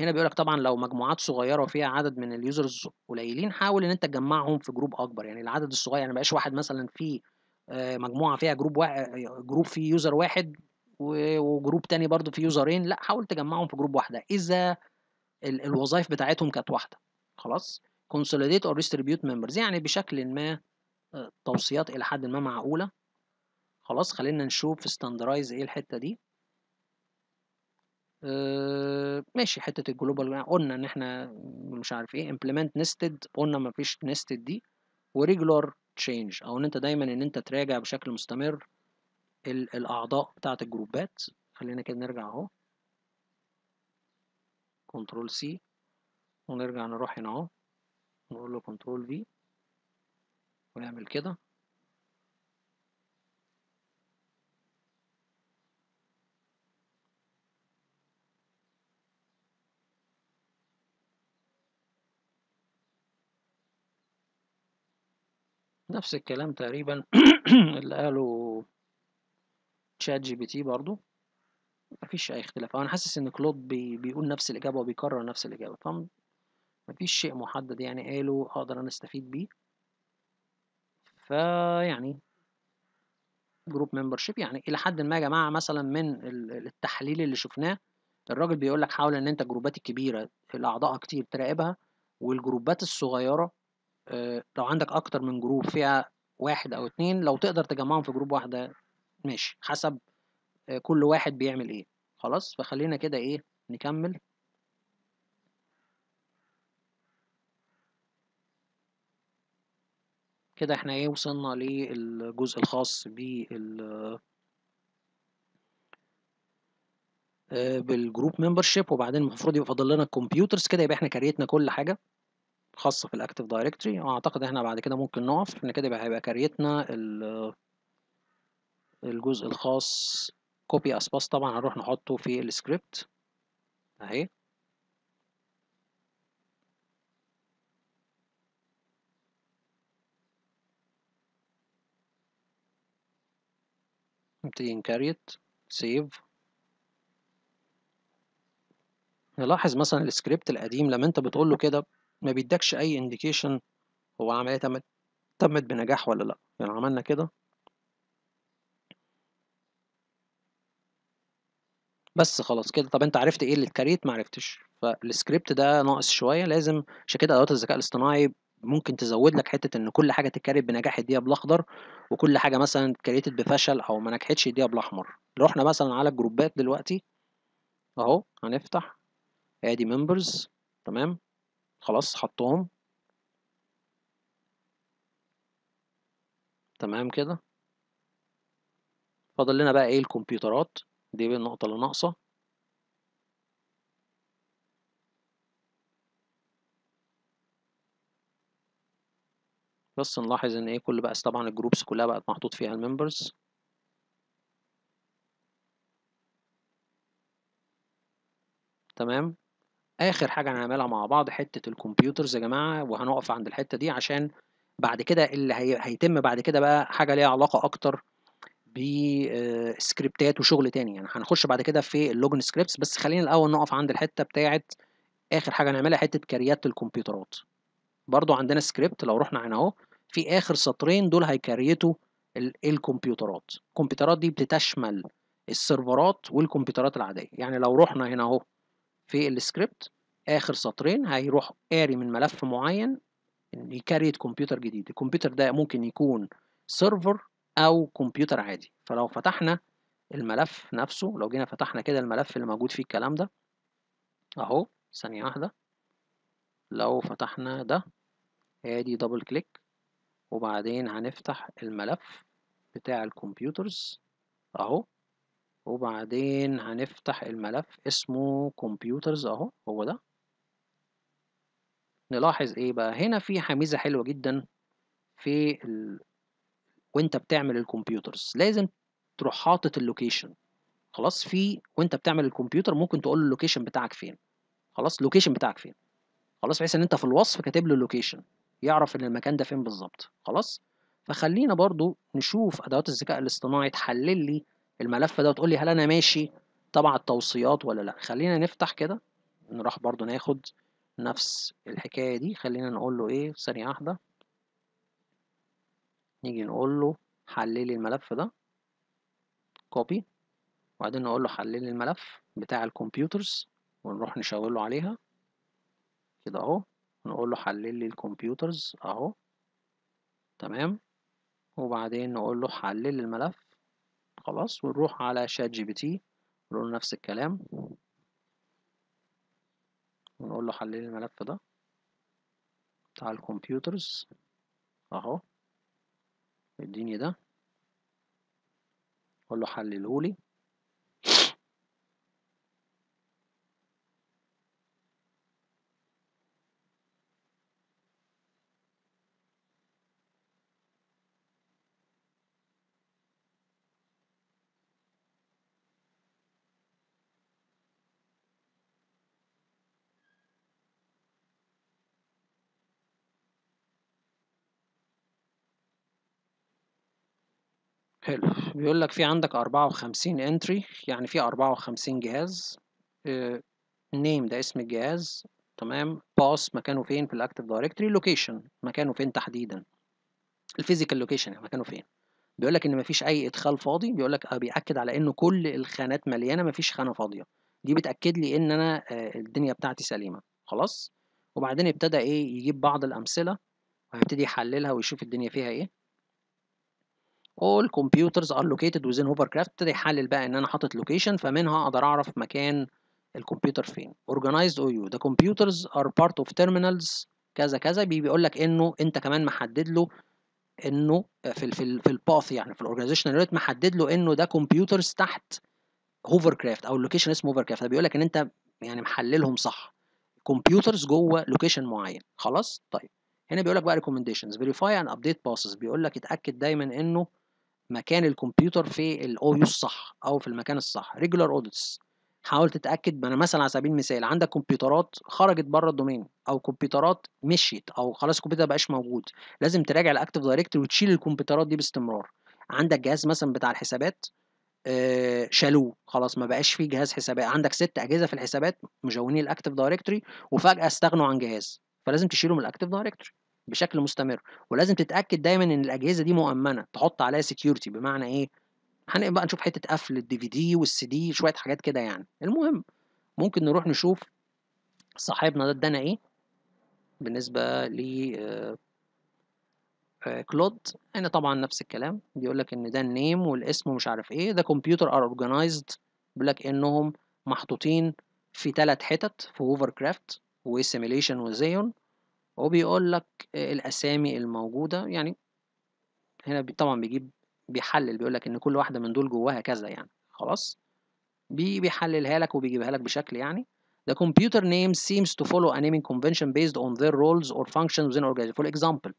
هنا بيقولك طبعا لو مجموعات صغيره وفيها عدد من اليوزرز قليلين حاول ان انت تجمعهم في جروب اكبر يعني العدد الصغير يعني مبقاش واحد مثلا في آه، مجموعه فيها جروب آه، واحد جروب فيه يوزر واحد وجروب تاني برضه فيه يوزرين لا حاول تجمعهم في جروب واحده اذا الوظائف بتاعتهم كانت واحده خلاص consolidate or distribute members يعني بشكل ما آه، توصيات إلى حد ما معقولة خلاص خلينا نشوف في standardize إيه الحتة دي أه ماشي حتة الجلوبال قلنا إن إحنا مش عارف إيه implement nested قلنا مفيش nested دي وريجولار تشينج أو إن أنت دايما إن أنت تراجع بشكل مستمر الأعضاء بتاعة الجروبات خلينا كده نرجع أهو كنترول سي ونرجع نروح هنا أهو نقول له كنترول في ونعمل كده نفس الكلام تقريبا اللي قاله تشات جي بي تي برضو مفيش اي اختلاف انا حاسس ان كلود بي بيقول نفس الاجابه وبيكرر نفس الاجابه فاهم مفيش شيء محدد يعني قاله أقدر أنا أستفيد بيه فيعني جروب ممبرشيب يعني إلى حد ما يا جماعة مثلا من التحليل اللي شفناه الراجل بيقول لك حاول إن أنت الجروبات الكبيرة اللي أعضائها كتير تراقبها والجروبات الصغيرة آه، لو عندك أكتر من جروب فيها واحد أو اتنين لو تقدر تجمعهم في جروب واحدة ماشي حسب آه، كل واحد بيعمل إيه خلاص فخلينا كده إيه نكمل كده احنا ايه وصلنا للجزء الخاص بال آه، بالجروب ممبرشيب وبعدين المفروض يبقى فاضل لنا الكمبيوترز كده يبقى احنا كريتنا كل حاجه خاصه في الاكتيف دايركتري واعتقد احنا بعد كده ممكن نقف احنا كده يبقى هيبقى كريتنا الجزء الخاص كوبي اسباس طبعا هنروح نحطه في السكريبت اهي مبتدئين كاريت سيف نلاحظ مثلا السكريبت القديم لما انت بتقول له كده ما بيدكش اي انديكيشن هو عمليه تمت تمت بنجاح ولا لا يعني عملنا كده بس خلاص كده طب انت عرفت ايه اللي اتكريت ما عرفتش فالسكريبت ده ناقص شويه لازم عشان كده ادوات الذكاء الاصطناعي ممكن تزود لك حته ان كل حاجه تتكريت بنجاح اديها بالاخضر وكل حاجه مثلا اتكريتت بفشل او ما نجحتش اديها بالاحمر رحنا مثلا على الجروبات دلوقتي اهو هنفتح ادي ممبرز تمام خلاص حطهم تمام كده فاضل لنا بقى ايه الكمبيوترات دي النقطه اللي ناقصه بس نلاحظ ان ايه كل بقى طبعا الجروبس كلها بقت محطوط فيها الممبرز تمام اخر حاجه هنعملها مع بعض حته الكمبيوترز يا جماعه وهنقف عند الحته دي عشان بعد كده اللي هي... هيتم بعد كده بقى حاجه ليها علاقه اكتر بسكريبتات وشغل تاني يعني هنخش بعد كده في اللوجن سكريبتس بس خلينا الاول نقف عند الحته بتاعه اخر حاجه هنعملها حته كريات الكمبيوترات برضو عندنا سكريبت لو رحنا هنا اهو في اخر سطرين دول هيكريتوا الكمبيوترات الكمبيوترات دي بتشمل السيرفرات والكمبيوترات العاديه يعني لو رحنا هنا اهو في السكريبت اخر سطرين هيروح قاري من ملف معين يكريت كمبيوتر جديد الكمبيوتر ده ممكن يكون سيرفر او كمبيوتر عادي فلو فتحنا الملف نفسه لو جينا فتحنا كده الملف اللي موجود فيه الكلام ده اهو ثانيه واحده لو فتحنا ده ادي دبل كليك وبعدين هنفتح الملف بتاع الكمبيوترز اهو وبعدين هنفتح الملف اسمه كمبيوترز اهو هو ده نلاحظ ايه بقى هنا في حميزة حلوة جدا في ال... وانت بتعمل الكمبيوترز لازم تروح حاطط اللوكيشن خلاص في وانت بتعمل الكمبيوتر ممكن تقول له اللوكيشن بتاعك فين خلاص اللوكيشن بتاعك فين خلاص بحيث ان انت في الوصف كاتب له اللوكيشن يعرف ان المكان ده فين بالظبط خلاص فخلينا برضو نشوف ادوات الذكاء الاصطناعي تحلل لي الملف ده وتقول لي هل انا ماشي تبع التوصيات ولا لا خلينا نفتح كده نروح برضو ناخد نفس الحكاية دي خلينا نقول له ايه ثانية واحدة نيجي نقول له حللي الملف ده كوبي وبعدين نقول له حللي الملف بتاع الكمبيوترز ونروح نشاور له عليها كده اهو نقول له حلل لي الكمبيوترز اهو تمام وبعدين نقول له حلل الملف خلاص ونروح على شات جي بي تي نقول له نفس الكلام ونقول له حلل الملف ده بتاع الكمبيوترز اهو اديني ده قول له حلله لي حلو بيقول لك في عندك أربعة وخمسين انتري يعني في أربعة وخمسين جهاز نيم آه، ده اسم الجهاز تمام باس مكانه فين في الاكتف دايركتوري لوكيشن مكانه فين تحديدا الفيزيكال لوكيشن يعني مكانه فين بيقول لك ان مفيش اي ادخال فاضي بيقول لك بياكد على انه كل الخانات مليانه مفيش خانه فاضيه دي بتاكد لي ان انا آه، الدنيا بتاعتي سليمه خلاص وبعدين ابتدى ايه يجيب بعض الامثله وهيبتدي يحللها ويشوف الدنيا فيها ايه all computers are located within hovercraft ابتدى يحلل بقى ان انا حاطط location فمنها اقدر اعرف مكان الكمبيوتر فين organized OU the computers are part of terminals كذا كذا بيقول لك انه انت كمان محدد له انه في الـ في الـ في الباث يعني في الاورجنايزيشن ريت محدد له انه ده كمبيوترز تحت هوفر كرافت او اللوكيشن اسمه هوفر كرافت فبيقول لك ان انت يعني محللهم صح كمبيوترز جوه لوكيشن معين خلاص طيب هنا بيقول لك بقى ريكومنديشنز فيريفاي اند ابديت باسز بيقول لك اتاكد دايما انه مكان الكمبيوتر في الاو يو الصح او في المكان الصح ريجولار اوديتس حاول تتاكد انا مثلا على سبيل المثال عندك كمبيوترات خرجت بره الدومين او كمبيوترات مشيت او خلاص الكمبيوتر بقاش موجود لازم تراجع الاكتف دايركتوري وتشيل الكمبيوترات دي باستمرار عندك جهاز مثلا بتاع الحسابات شالوه خلاص ما بقاش فيه جهاز حسابات عندك ست اجهزه في الحسابات مجونين الاكتف دايركتوري وفجاه استغنوا عن جهاز فلازم تشيله من الاكتف دايركتوري بشكل مستمر ولازم تتاكد دايما ان الاجهزه دي مؤمنه تحط عليها سكيورتي بمعنى ايه هنبقى بقى نشوف حته قفل الدي في دي والسي دي شويه حاجات كده يعني المهم ممكن نروح نشوف صاحبنا ده ادانا ايه بالنسبه ل كلود آه، آه، هنا طبعا نفس الكلام بيقول لك ان ده النيم والاسم ومش عارف ايه ده كمبيوتر ار اورجنايزد بيقول لك انهم محطوطين في ثلاث حتت في هوفر كرافت وسيميليشن وزيون وبيقول لك الأسامي الموجودة يعني هنا طبعا بيجيب بيحلل بيقول لك إن كل واحدة من دول جواها كذا يعني خلاص بيحللها لك وبيجيبها لك بشكل يعني The computer name seems to follow a naming convention based on their roles or functions within organization. For example,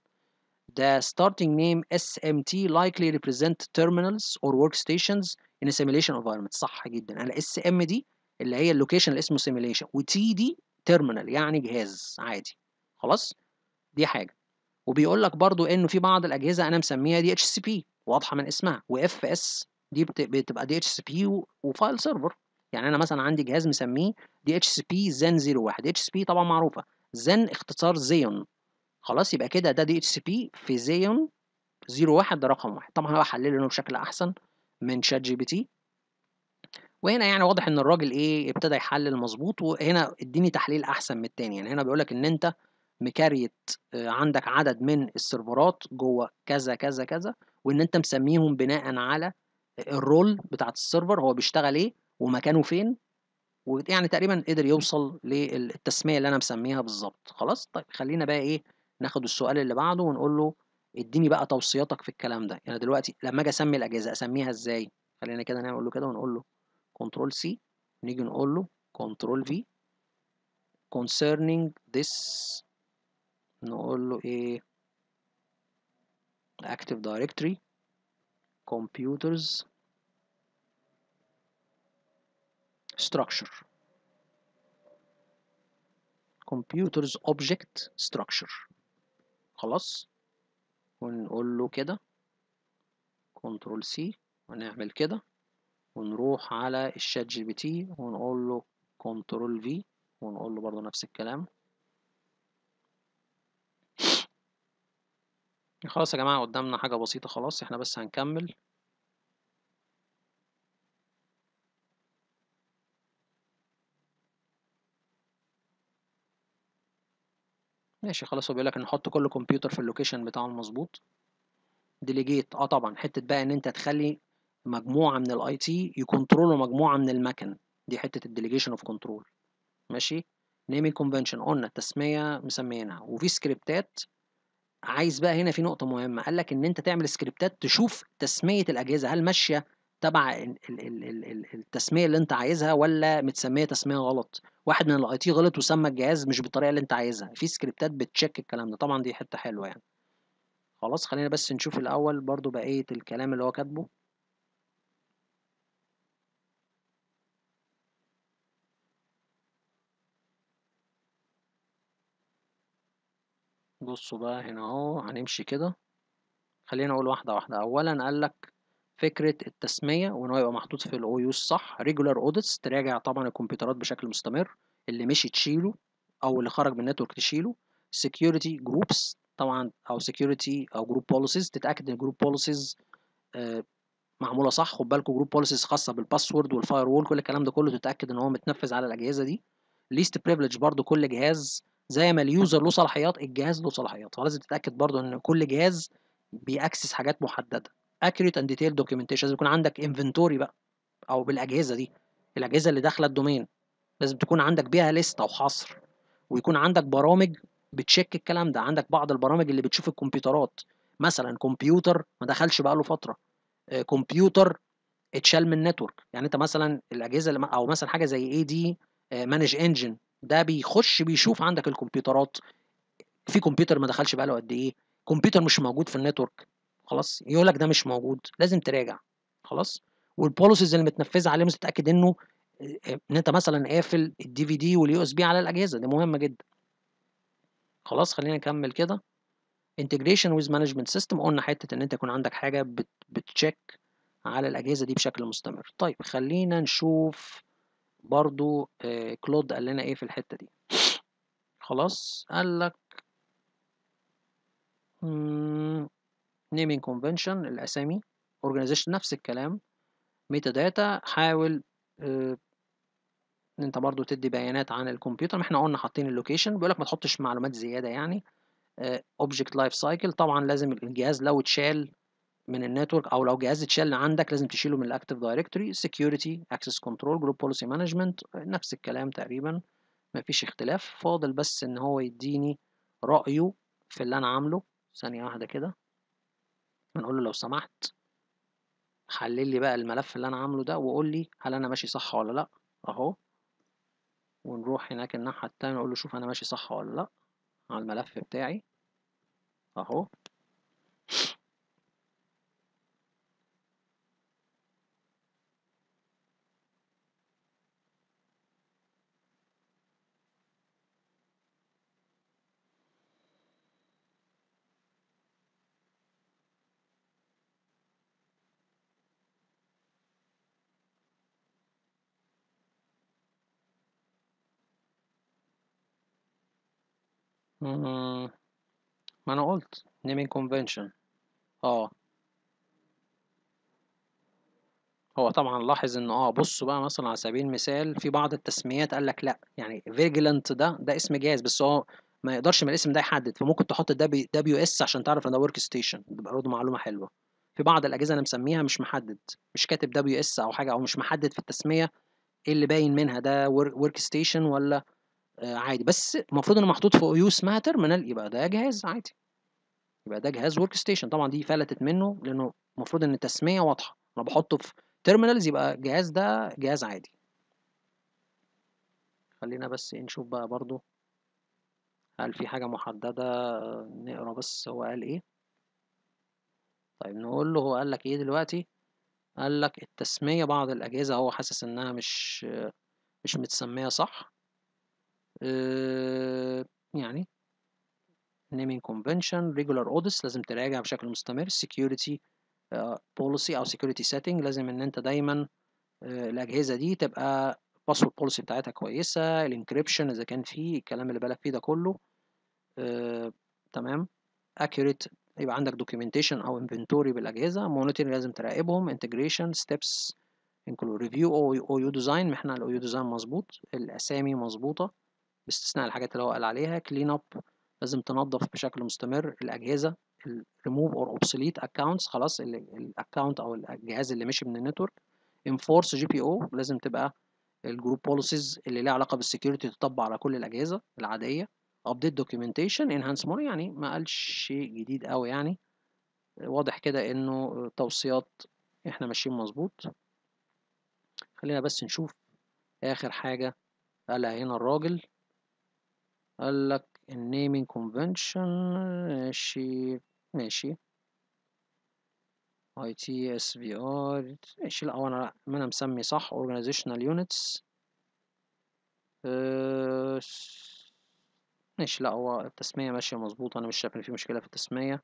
the starting name SMT likely represent terminals or workstations in a simulation environment. صح جدا. أنا SM دي اللي هي اللوكيشن اللي اسمه simulation وT دي terminal يعني جهاز عادي. خلاص دي حاجه وبيقول لك برضو انه في بعض الاجهزه انا مسميها دي اتش سي بي واضحه من اسمها واف اس دي بتبقى دي اتش سي بي وفايل سيرفر يعني انا مثلا عندي جهاز مسميه دي اتش سي بي زن 01 دي اتش سي بي طبعا معروفه زن اختصار زيون خلاص يبقى كده ده دي اتش سي بي في زيون 01 ده رقم واحد طبعا هبقى احلله بشكل احسن من شات جي بي تي وهنا يعني واضح ان الراجل ايه ابتدى يحلل مظبوط وهنا اديني تحليل احسن من الثاني يعني هنا بيقول لك ان انت مكاريت آه، عندك عدد من السيرفرات جوه كذا كذا كذا وان انت مسميهم بناء على الرول بتاعت السيرفر هو بيشتغل ايه ومكانه فين ويعني تقريبا قدر يوصل للتسميه اللي انا مسميها بالظبط خلاص طيب خلينا بقى ايه ناخد السؤال اللي بعده ونقول له اديني بقى توصياتك في الكلام ده يعني دلوقتي لما اجي اسمي الاجهزه اسميها ازاي خلينا كده نعمل له كده ونقول له كنترول سي نيجي نقول له كنترول في concerning this نقول له ايه active directory computers structure computers object structure خلاص ونقول له كده كنترول سي ونعمل كده ونروح على الشات جي بي تي ونقول له كنترول في ونقول له برضه نفس الكلام خلاص يا جماعة قدامنا حاجة بسيطة خلاص احنا بس هنكمل ماشي خلاص هو بيقول لك نحط كل كمبيوتر في اللوكيشن بتاعه المظبوط ديليجيت اه طبعا حته بقى ان انت تخلي مجموعه من الاي تي يكونترولوا مجموعه من المكن دي حته الديليجيشن اوف كنترول ماشي نيمينج كونفنشن قلنا التسميه مسميينها وفي سكريبتات عايز بقى هنا في نقطة مهمة، قال لك إن أنت تعمل سكريبتات تشوف تسمية الأجهزة هل ماشية تبع التسمية اللي أنت عايزها ولا متسمية تسمية غلط، واحد من الأي تي غلط وسمى الجهاز مش بالطريقة اللي أنت عايزها، في سكريبتات بتشيك الكلام ده، طبعا دي حتة حلوة يعني. خلاص خلينا بس نشوف الأول برضو بقية الكلام اللي هو كاتبه. بصوا بقى هنا اهو هنمشي كده خلينا اقول واحده واحده اولا قال لك فكره التسميه وان هو يبقى محطوط في الاو يو الصح ريجولار اودتس تراجع طبعا الكمبيوترات بشكل مستمر اللي مشي تشيله او اللي خرج من النتورك تشيله سكيورتي جروبس طبعا او سكيورتي او جروب بوليسيز تتاكد ان الجروب آه، بوليسيز معموله صح خد بالكم جروب بوليسيز خاصه بالباسورد والفاير وول كل الكلام ده كله تتاكد ان هو متنفذ على الاجهزه دي ليست بريفليج برضو كل جهاز زي ما اليوزر له صلاحيات الجهاز له صلاحيات فلازم تتاكد برضو ان كل جهاز بيأكسس حاجات محدده اكريت اند ديتيل دوكيومنتيشن لازم يكون عندك انفنتوري بقى او بالاجهزه دي الاجهزه اللي داخله الدومين لازم تكون عندك بيها لستة وحصر ويكون عندك برامج بتشيك الكلام ده عندك بعض البرامج اللي بتشوف الكمبيوترات مثلا كمبيوتر ما دخلش بقاله فتره كمبيوتر آه، اتشال من النتورك يعني انت مثلا الاجهزه اللي او مثلا حاجه زي اي دي مانج انجن ده بيخش بيشوف عندك الكمبيوترات في كمبيوتر ما دخلش بقاله قد ايه كمبيوتر مش موجود في النتورك خلاص يقول لك ده مش موجود لازم تراجع خلاص والبوليسيز اللي متنفذه عليه لازم تتاكد انه آه، آه، ان انت مثلا قافل الدي في دي واليو اس بي على الاجهزه دي مهمه جدا خلاص خلينا نكمل كده انتجريشن ويز مانجمنت سيستم قلنا حته ان انت يكون عندك حاجه بتشيك على الاجهزه دي بشكل مستمر طيب خلينا نشوف برضو آه، كلود قال لنا ايه في الحتة دي خلاص قال لك نيمينج كونفنشن الاسامي اورجانيزيشن نفس الكلام ميتا داتا حاول آه، ان انت برضو تدي بيانات عن الكمبيوتر ما احنا قلنا حاطين اللوكيشن بيقول لك ما تحطش معلومات زياده يعني اوبجكت لايف سايكل طبعا لازم الجهاز لو اتشال من النتورك او لو جهاز اتشال عندك لازم تشيله من الاكتف دايركتوري سكيورتي اكسس كنترول جروب بوليسي مانجمنت نفس الكلام تقريبا مفيش اختلاف فاضل بس ان هو يديني رايه في اللي انا عامله ثانيه واحده كده بنقول له لو سمحت حلل لي بقى الملف اللي انا عامله ده وقول لي هل انا ماشي صح ولا لا اهو ونروح هناك الناحيه الثانيه نقول له شوف انا ماشي صح ولا لا على الملف بتاعي اهو ما انا قلت naming convention اه هو طبعا لاحظ ان اه بصوا بقى مثلا على سبيل المثال في بعض التسميات قال لك لا يعني فيجلنت ده ده اسم جهاز بس هو ما يقدرش من الاسم ده يحدد فممكن تحط دبليو اس عشان تعرف ان ده ورك ستيشن تبقى برضه معلومه حلوه في بعض الاجهزه انا مسميها مش محدد مش كاتب دبليو اس او حاجه او مش محدد في التسميه ايه اللي باين منها ده ورك ستيشن ولا آه، عادي بس المفروض انه محطوط فوق يوز ماتر من يبقى ده جهاز عادي يبقى ده جهاز ورك ستيشن طبعا دي فلتت منه لانه المفروض ان التسميه واضحه انا بحطه في تيرمينالز يبقى الجهاز ده جهاز عادي خلينا بس إيه نشوف بقى برضو هل في حاجه محدده نقرا بس هو قال ايه طيب نقول له هو قال لك ايه دلوقتي قال لك التسميه بعض الاجهزه هو حاسس انها مش مش متسميه صح آه، يعني naming convention regular audits لازم تراجع بشكل مستمر security آه، policy او security setting لازم ان انت دايما آه، الاجهزه دي تبقى الباسورد بوليسي بتاعتها كويسه الانكريبشن اذا كان فيه الكلام اللي بالك فيه ده كله تمام accurate يبقى عندك documentation او inventory بالاجهزه monitoring لازم تراقبهم integration steps include review او يو ديزاين احنا الاو يو ديزاين مظبوط الاسامي مظبوطه باستثناء الحاجات اللي هو قال عليها كلين اب لازم تنظف بشكل مستمر الاجهزه ريموف اور اوبسوليت اكونتس خلاص الاكونت او الجهاز اللي مشي من النتورك انفورس جي بي او لازم تبقى الجروب بوليسيز اللي ليها علاقه بالسكيورتي تطبق على كل الاجهزه العاديه ابديت دوكيومنتيشن انهانس مور يعني ما قالش شيء جديد قوي يعني واضح كده انه توصيات احنا ماشيين مظبوط خلينا بس نشوف اخر حاجه قالها هنا الراجل قال لك النيمينج كونفنشن ماشي ماشي اي تي اس في ار ماشي لا هو انا ما انا مسمي صح اورجانيزيشنال آه، يونتس ماشي لا هو التسميه ماشيه مظبوطه انا مش شايف ان في مشكله في التسميه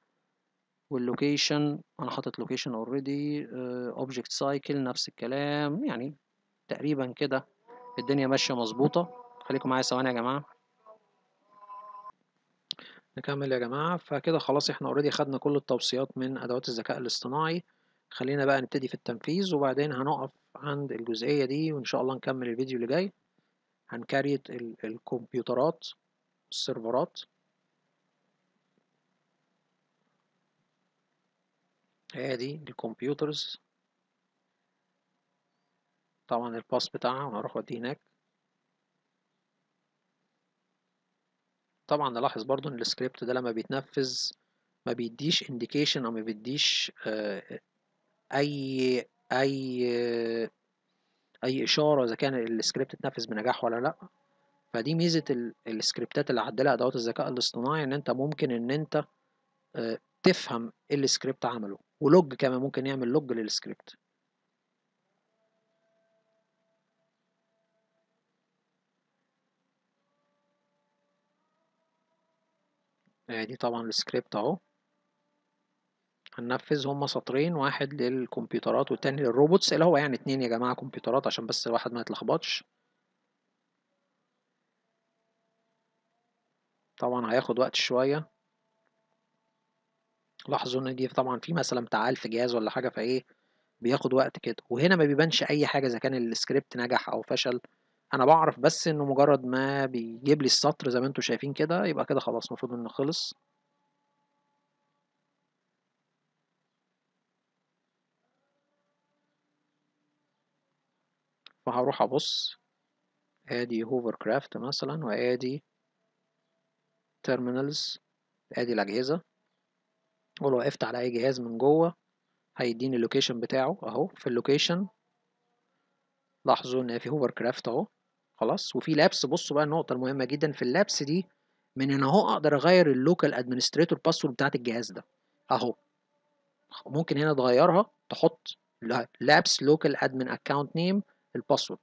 واللوكيشن انا حاطط لوكيشن اوريدي اوبجكت سايكل نفس الكلام يعني تقريبا كده الدنيا ماشيه مظبوطه خليكم معايا ثواني يا جماعه نكمل يا جماعة فكده خلاص احنا اوريدي خدنا كل التوصيات من أدوات الذكاء الاصطناعي خلينا بقى نبتدي في التنفيذ وبعدين هنقف عند الجزئية دي وإن شاء الله نكمل الفيديو اللي جاي هنكريت الكمبيوترات السيرفرات ادي الكمبيوترز طبعا الباس بتاعها وهروح اوديه هناك طبعا نلاحظ برضو ان السكريبت ده لما بيتنفذ ما بيديش indication او ما بيديش آه، اي اي آه، اي اشاره اذا كان السكريبت اتنفذ بنجاح ولا لا فدي ميزه السكريبتات اللي عدلها ادوات الذكاء الاصطناعي ان انت ممكن ان انت آه، تفهم السكريبت عمله ولوج كمان ممكن يعمل لوج للسكريبت ادي آه، طبعا السكريبت اهو هننفذ هما سطرين واحد للكمبيوترات والتاني للروبوتس اللي هو يعني اتنين يا جماعة كمبيوترات عشان بس الواحد ما يتلخبطش طبعا هياخد وقت شوية لاحظوا ان دي طبعا في مثلا بتاع في جهاز ولا حاجة فايه بياخد وقت كده وهنا ما بيبانش اي حاجة اذا كان السكريبت نجح او فشل انا بعرف بس انه مجرد ما بيجيب لي السطر زي ما انتم شايفين كده يبقى كده خلاص المفروض انه خلص فهروح ابص ادي هوفر كرافت مثلا وادي تيرمينالز ادي الاجهزه ولو وقفت على اي جهاز من جوه هيديني اللوكيشن بتاعه اهو في اللوكيشن لاحظوا ان في هوفر كرافت اهو خلاص وفي لابس بصوا بقى النقطة المهمة جدا في اللابس دي من هنا اهو اقدر اغير اللوكال ادمنستريتور باسورد بتاعت الجهاز ده اهو ممكن هنا تغيرها تحط لابس لوكال ادمن اكونت نيم الباسورد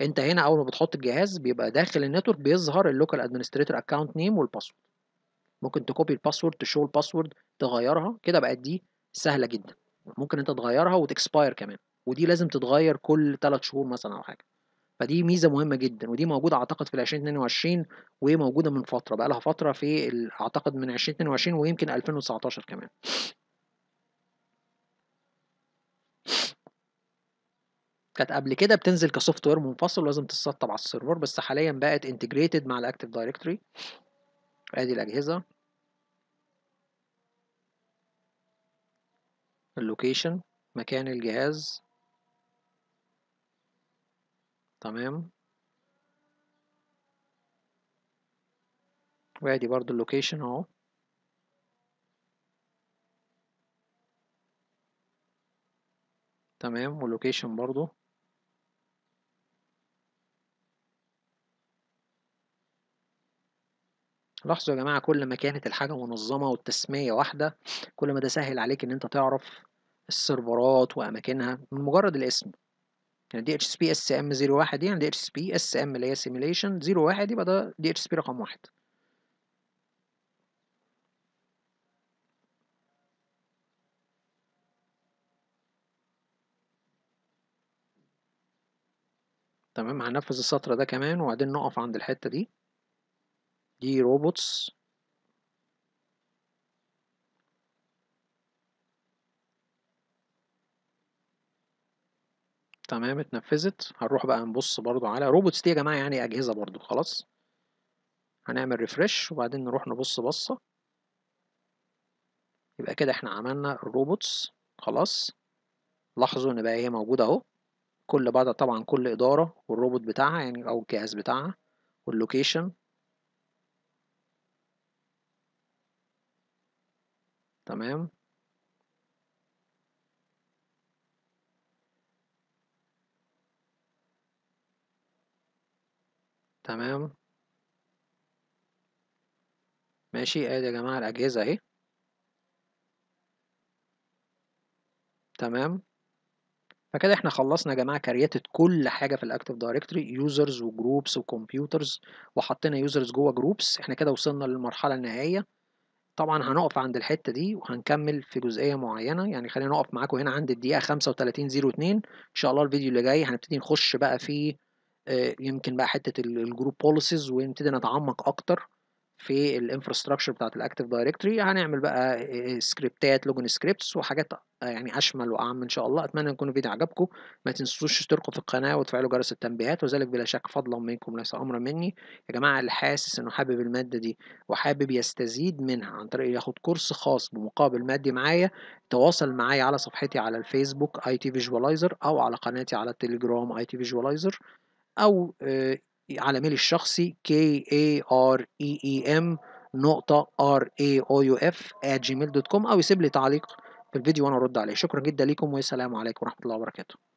انت هنا اول ما بتحط الجهاز بيبقى داخل النتورك بيظهر اللوكال ادمنستريتور اكونت نيم والباسورد ممكن تكوبي الباسورد تشو الباسورد تغيرها كده بقت دي سهله جدا ممكن انت تغيرها وتكسباير كمان ودي لازم تتغير كل 3 شهور مثلا او حاجه فدي ميزه مهمه جدا ودي موجوده اعتقد في 2022 وموجوده من فتره بقى لها فتره في اعتقد من 2022 ويمكن 2019 كمان كانت قبل كده بتنزل كسوفت وير منفصل ولازم تتسطب على السيرفر بس حاليا بقت انتجريتد مع الاكتف دايركتوري ادي الاجهزه اللوكيشن مكان الجهاز تمام وادي برضو اللوكيشن اهو تمام واللوكيشن برضو لاحظوا يا جماعة كل ما كانت الحاجة منظمة والتسمية واحدة كل ما ده سهل عليك إن أنت تعرف السيرفرات وأماكنها من مجرد الاسم يعني دي اتش اس بي اس ام 01 واحد يعني دي اتش اس بي اس ام اللي هي سيميليشن 01 يبقى ده دي اتش اس بي رقم واحد تمام هننفذ السطر ده كمان وبعدين نقف عند الحتة دي دي روبوتس تمام اتنفذت هنروح بقى نبص برضو على روبوتس دي يا جماعة يعني أجهزة برضو خلاص هنعمل ريفرش وبعدين نروح نبص بصة يبقى كده احنا عملنا الروبوتس خلاص لاحظوا ان بقى هي إيه موجودة اهو كل بعد طبعا كل إدارة والروبوت بتاعها يعني أو الجهاز بتاعها واللوكيشن تمام تمام ماشي ادي يا جماعة الأجهزة اهي تمام فكده احنا خلصنا يا جماعه كرياتة كل حاجه في الاكتف دايركتوري يوزرز وجروبس وكمبيوترز وحطينا يوزرز جوه جروبس احنا كده وصلنا للمرحله النهائيه طبعا هنقف عند الحته دي وهنكمل في جزئيه معينه يعني خلينا نقف معاكم هنا عند الدقيقه 35 02 ان شاء الله الفيديو اللي جاي هنبتدي نخش بقى في آه، يمكن بقى حته الجروب بوليسيز ونبتدي نتعمق اكتر في الانفراستراكشر بتاعت الاكتيف دايركتوري هنعمل بقى سكريبتات آه، آه، لوجن سكريبتس وحاجات يعني اشمل واعم ان شاء الله اتمنى يكون الفيديو عجبكم ما تنسوش تشتركوا في القناه وتفعلوا جرس التنبيهات وذلك بلا شك فضلا منكم ليس امرا مني يا جماعه اللي حاسس انه حابب الماده دي وحابب يستزيد منها عن طريق ياخد كورس خاص بمقابل مادي معايا تواصل معايا على صفحتي على الفيسبوك اي تي فيجواليزر او على قناتي على التليجرام اي تي فيجواليزر أو آه، على ميلي الشخصي k a r e e m نقطة r a o u f at gmail.com أو يسيب لي تعليق في الفيديو وأنا أرد عليه شكرا جدا لكم والسلام عليكم ورحمة الله وبركاته